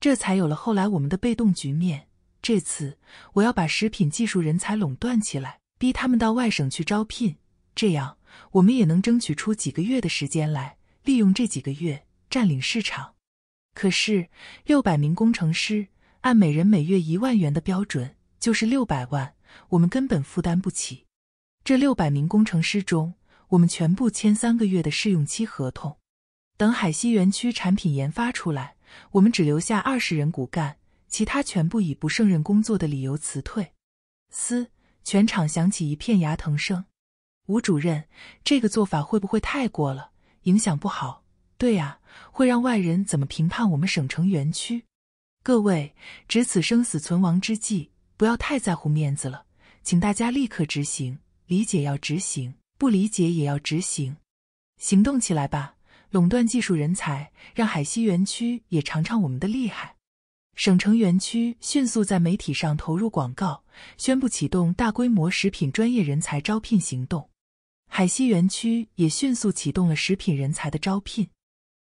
这才有了后来我们的被动局面。这次我要把食品技术人才垄断起来。逼他们到外省去招聘，这样我们也能争取出几个月的时间来，利用这几个月占领市场。可是六百名工程师，按每人每月一万元的标准，就是六百万，我们根本负担不起。这六百名工程师中，我们全部签三个月的试用期合同。等海西园区产品研发出来，我们只留下二十人骨干，其他全部以不胜任工作的理由辞退。四。全场响起一片牙疼声。吴主任，这个做法会不会太过了？影响不好。对呀，会让外人怎么评判我们省城园区？各位，值此生死存亡之际，不要太在乎面子了。请大家立刻执行，理解要执行，不理解也要执行。行动起来吧！垄断技术人才，让海西园区也尝尝我们的厉害。省城园区迅速在媒体上投入广告，宣布启动大规模食品专业人才招聘行动。海西园区也迅速启动了食品人才的招聘。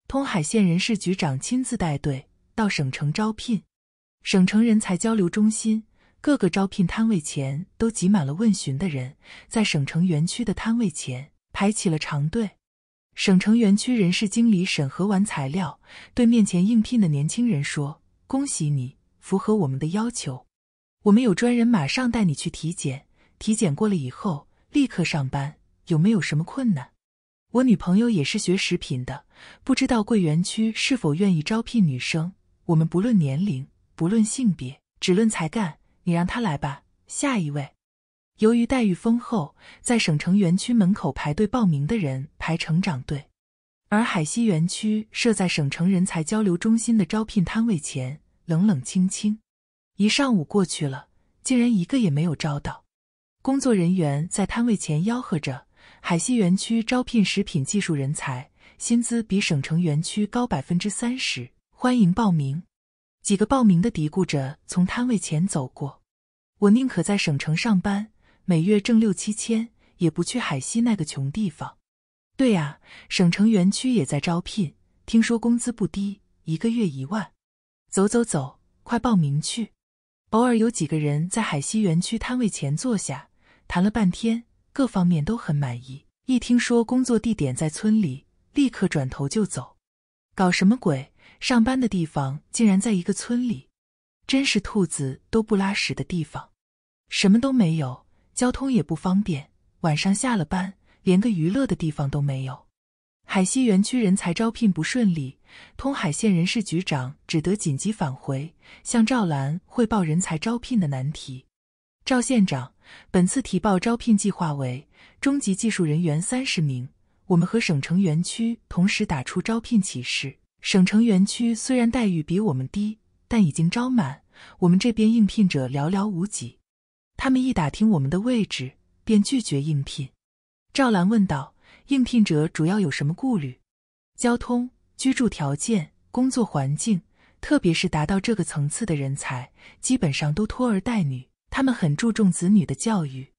通海县人事局长亲自带队到省城招聘。省城人才交流中心各个招聘摊位前都挤满了问询的人，在省城园区的摊位前排起了长队。省城园区人事经理审核完材料，对面前应聘的年轻人说。恭喜你，符合我们的要求。我们有专人马上带你去体检，体检过了以后立刻上班。有没有什么困难？我女朋友也是学食品的，不知道贵园区是否愿意招聘女生？我们不论年龄，不论性别，只论才干。你让她来吧。下一位。由于待遇丰厚，在省城园区门口排队报名的人排成长队，而海西园区设在省城人才交流中心的招聘摊位前。冷冷清清，一上午过去了，竟然一个也没有招到。工作人员在摊位前吆喝着：“海西园区招聘食品技术人才，薪资比省城园区高百分之三十，欢迎报名。”几个报名的嘀咕着从摊位前走过：“我宁可在省城上班，每月挣六七千，也不去海西那个穷地方。”“对呀，省城园区也在招聘，听说工资不低，一个月一万。”走走走，快报名去！偶尔有几个人在海西园区摊位前坐下，谈了半天，各方面都很满意。一听说工作地点在村里，立刻转头就走。搞什么鬼？上班的地方竟然在一个村里，真是兔子都不拉屎的地方，什么都没有，交通也不方便。晚上下了班，连个娱乐的地方都没有。海西园区人才招聘不顺利。通海县人事局长只得紧急返回，向赵兰汇报人才招聘的难题。赵县长，本次提报招聘计划为中级技术人员三十名。我们和省城园区同时打出招聘启事。省城园区虽然待遇比我们低，但已经招满，我们这边应聘者寥寥无几。他们一打听我们的位置，便拒绝应聘。赵兰问道：“应聘者主要有什么顾虑？”交通。居住条件、工作环境，特别是达到这个层次的人才，基本上都托儿带女，他们很注重子女的教育。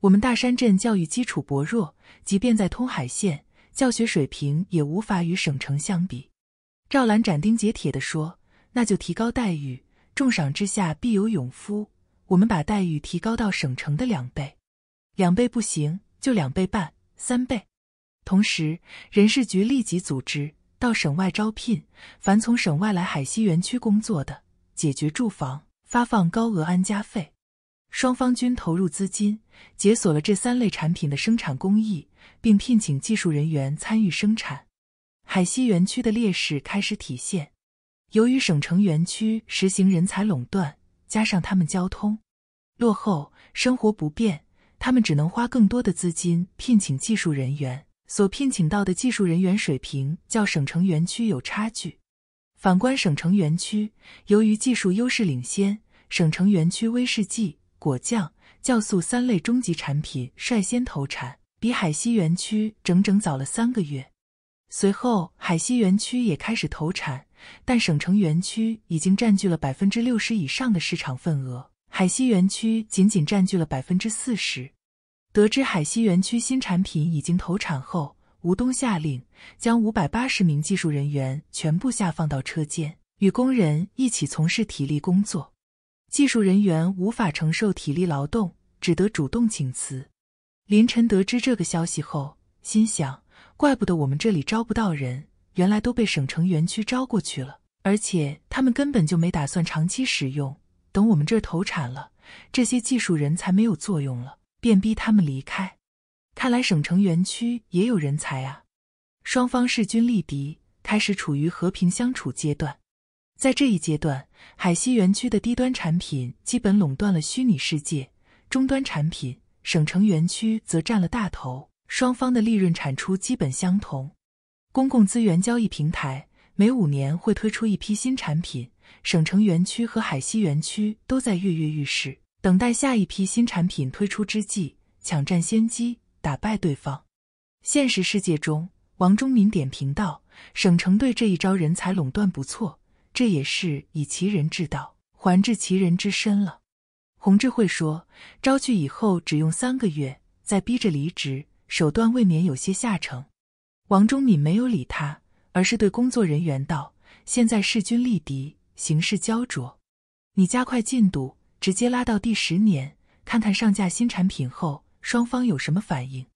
我们大山镇教育基础薄弱，即便在通海县，教学水平也无法与省城相比。赵兰斩钉截铁地说：“那就提高待遇，重赏之下必有勇夫。我们把待遇提高到省城的两倍，两倍不行就两倍半、三倍。同时，人事局立即组织。”到省外招聘，凡从省外来海西园区工作的，解决住房，发放高额安家费。双方均投入资金，解锁了这三类产品的生产工艺，并聘请技术人员参与生产。海西园区的劣势开始体现。由于省城园区实行人才垄断，加上他们交通落后，生活不便，他们只能花更多的资金聘请技术人员。所聘请到的技术人员水平较省城园区有差距。反观省城园区，由于技术优势领先，省城园区威士忌、果酱、酵素三类中级产品率先投产，比海西园区整整早了三个月。随后，海西园区也开始投产，但省城园区已经占据了百分之六十以上的市场份额，海西园区仅仅占据了百分之四十。得知海西园区新产品已经投产后，吴东下令将五百八十名技术人员全部下放到车间，与工人一起从事体力工作。技术人员无法承受体力劳动，只得主动请辞。林晨得知这个消息后，心想：怪不得我们这里招不到人，原来都被省城园区招过去了。而且他们根本就没打算长期使用。等我们这儿投产了，这些技术人才没有作用了。便逼他们离开。看来省城园区也有人才啊。双方势均力敌，开始处于和平相处阶段。在这一阶段，海西园区的低端产品基本垄断了虚拟世界，中端产品省城园区则占了大头。双方的利润产出基本相同。公共资源交易平台每五年会推出一批新产品，省城园区和海西园区都在跃跃欲试。等待下一批新产品推出之际，抢占先机，打败对方。现实世界中，王忠敏点评道：“省城队这一招人才垄断不错，这也是以其人之道还治其人之身了。”洪智慧说：“招去以后只用三个月，再逼着离职，手段未免有些下乘。”王忠敏没有理他，而是对工作人员道：“现在势均力敌，形势焦灼，你加快进度。”直接拉到第十年，看看上架新产品后双方有什么反应。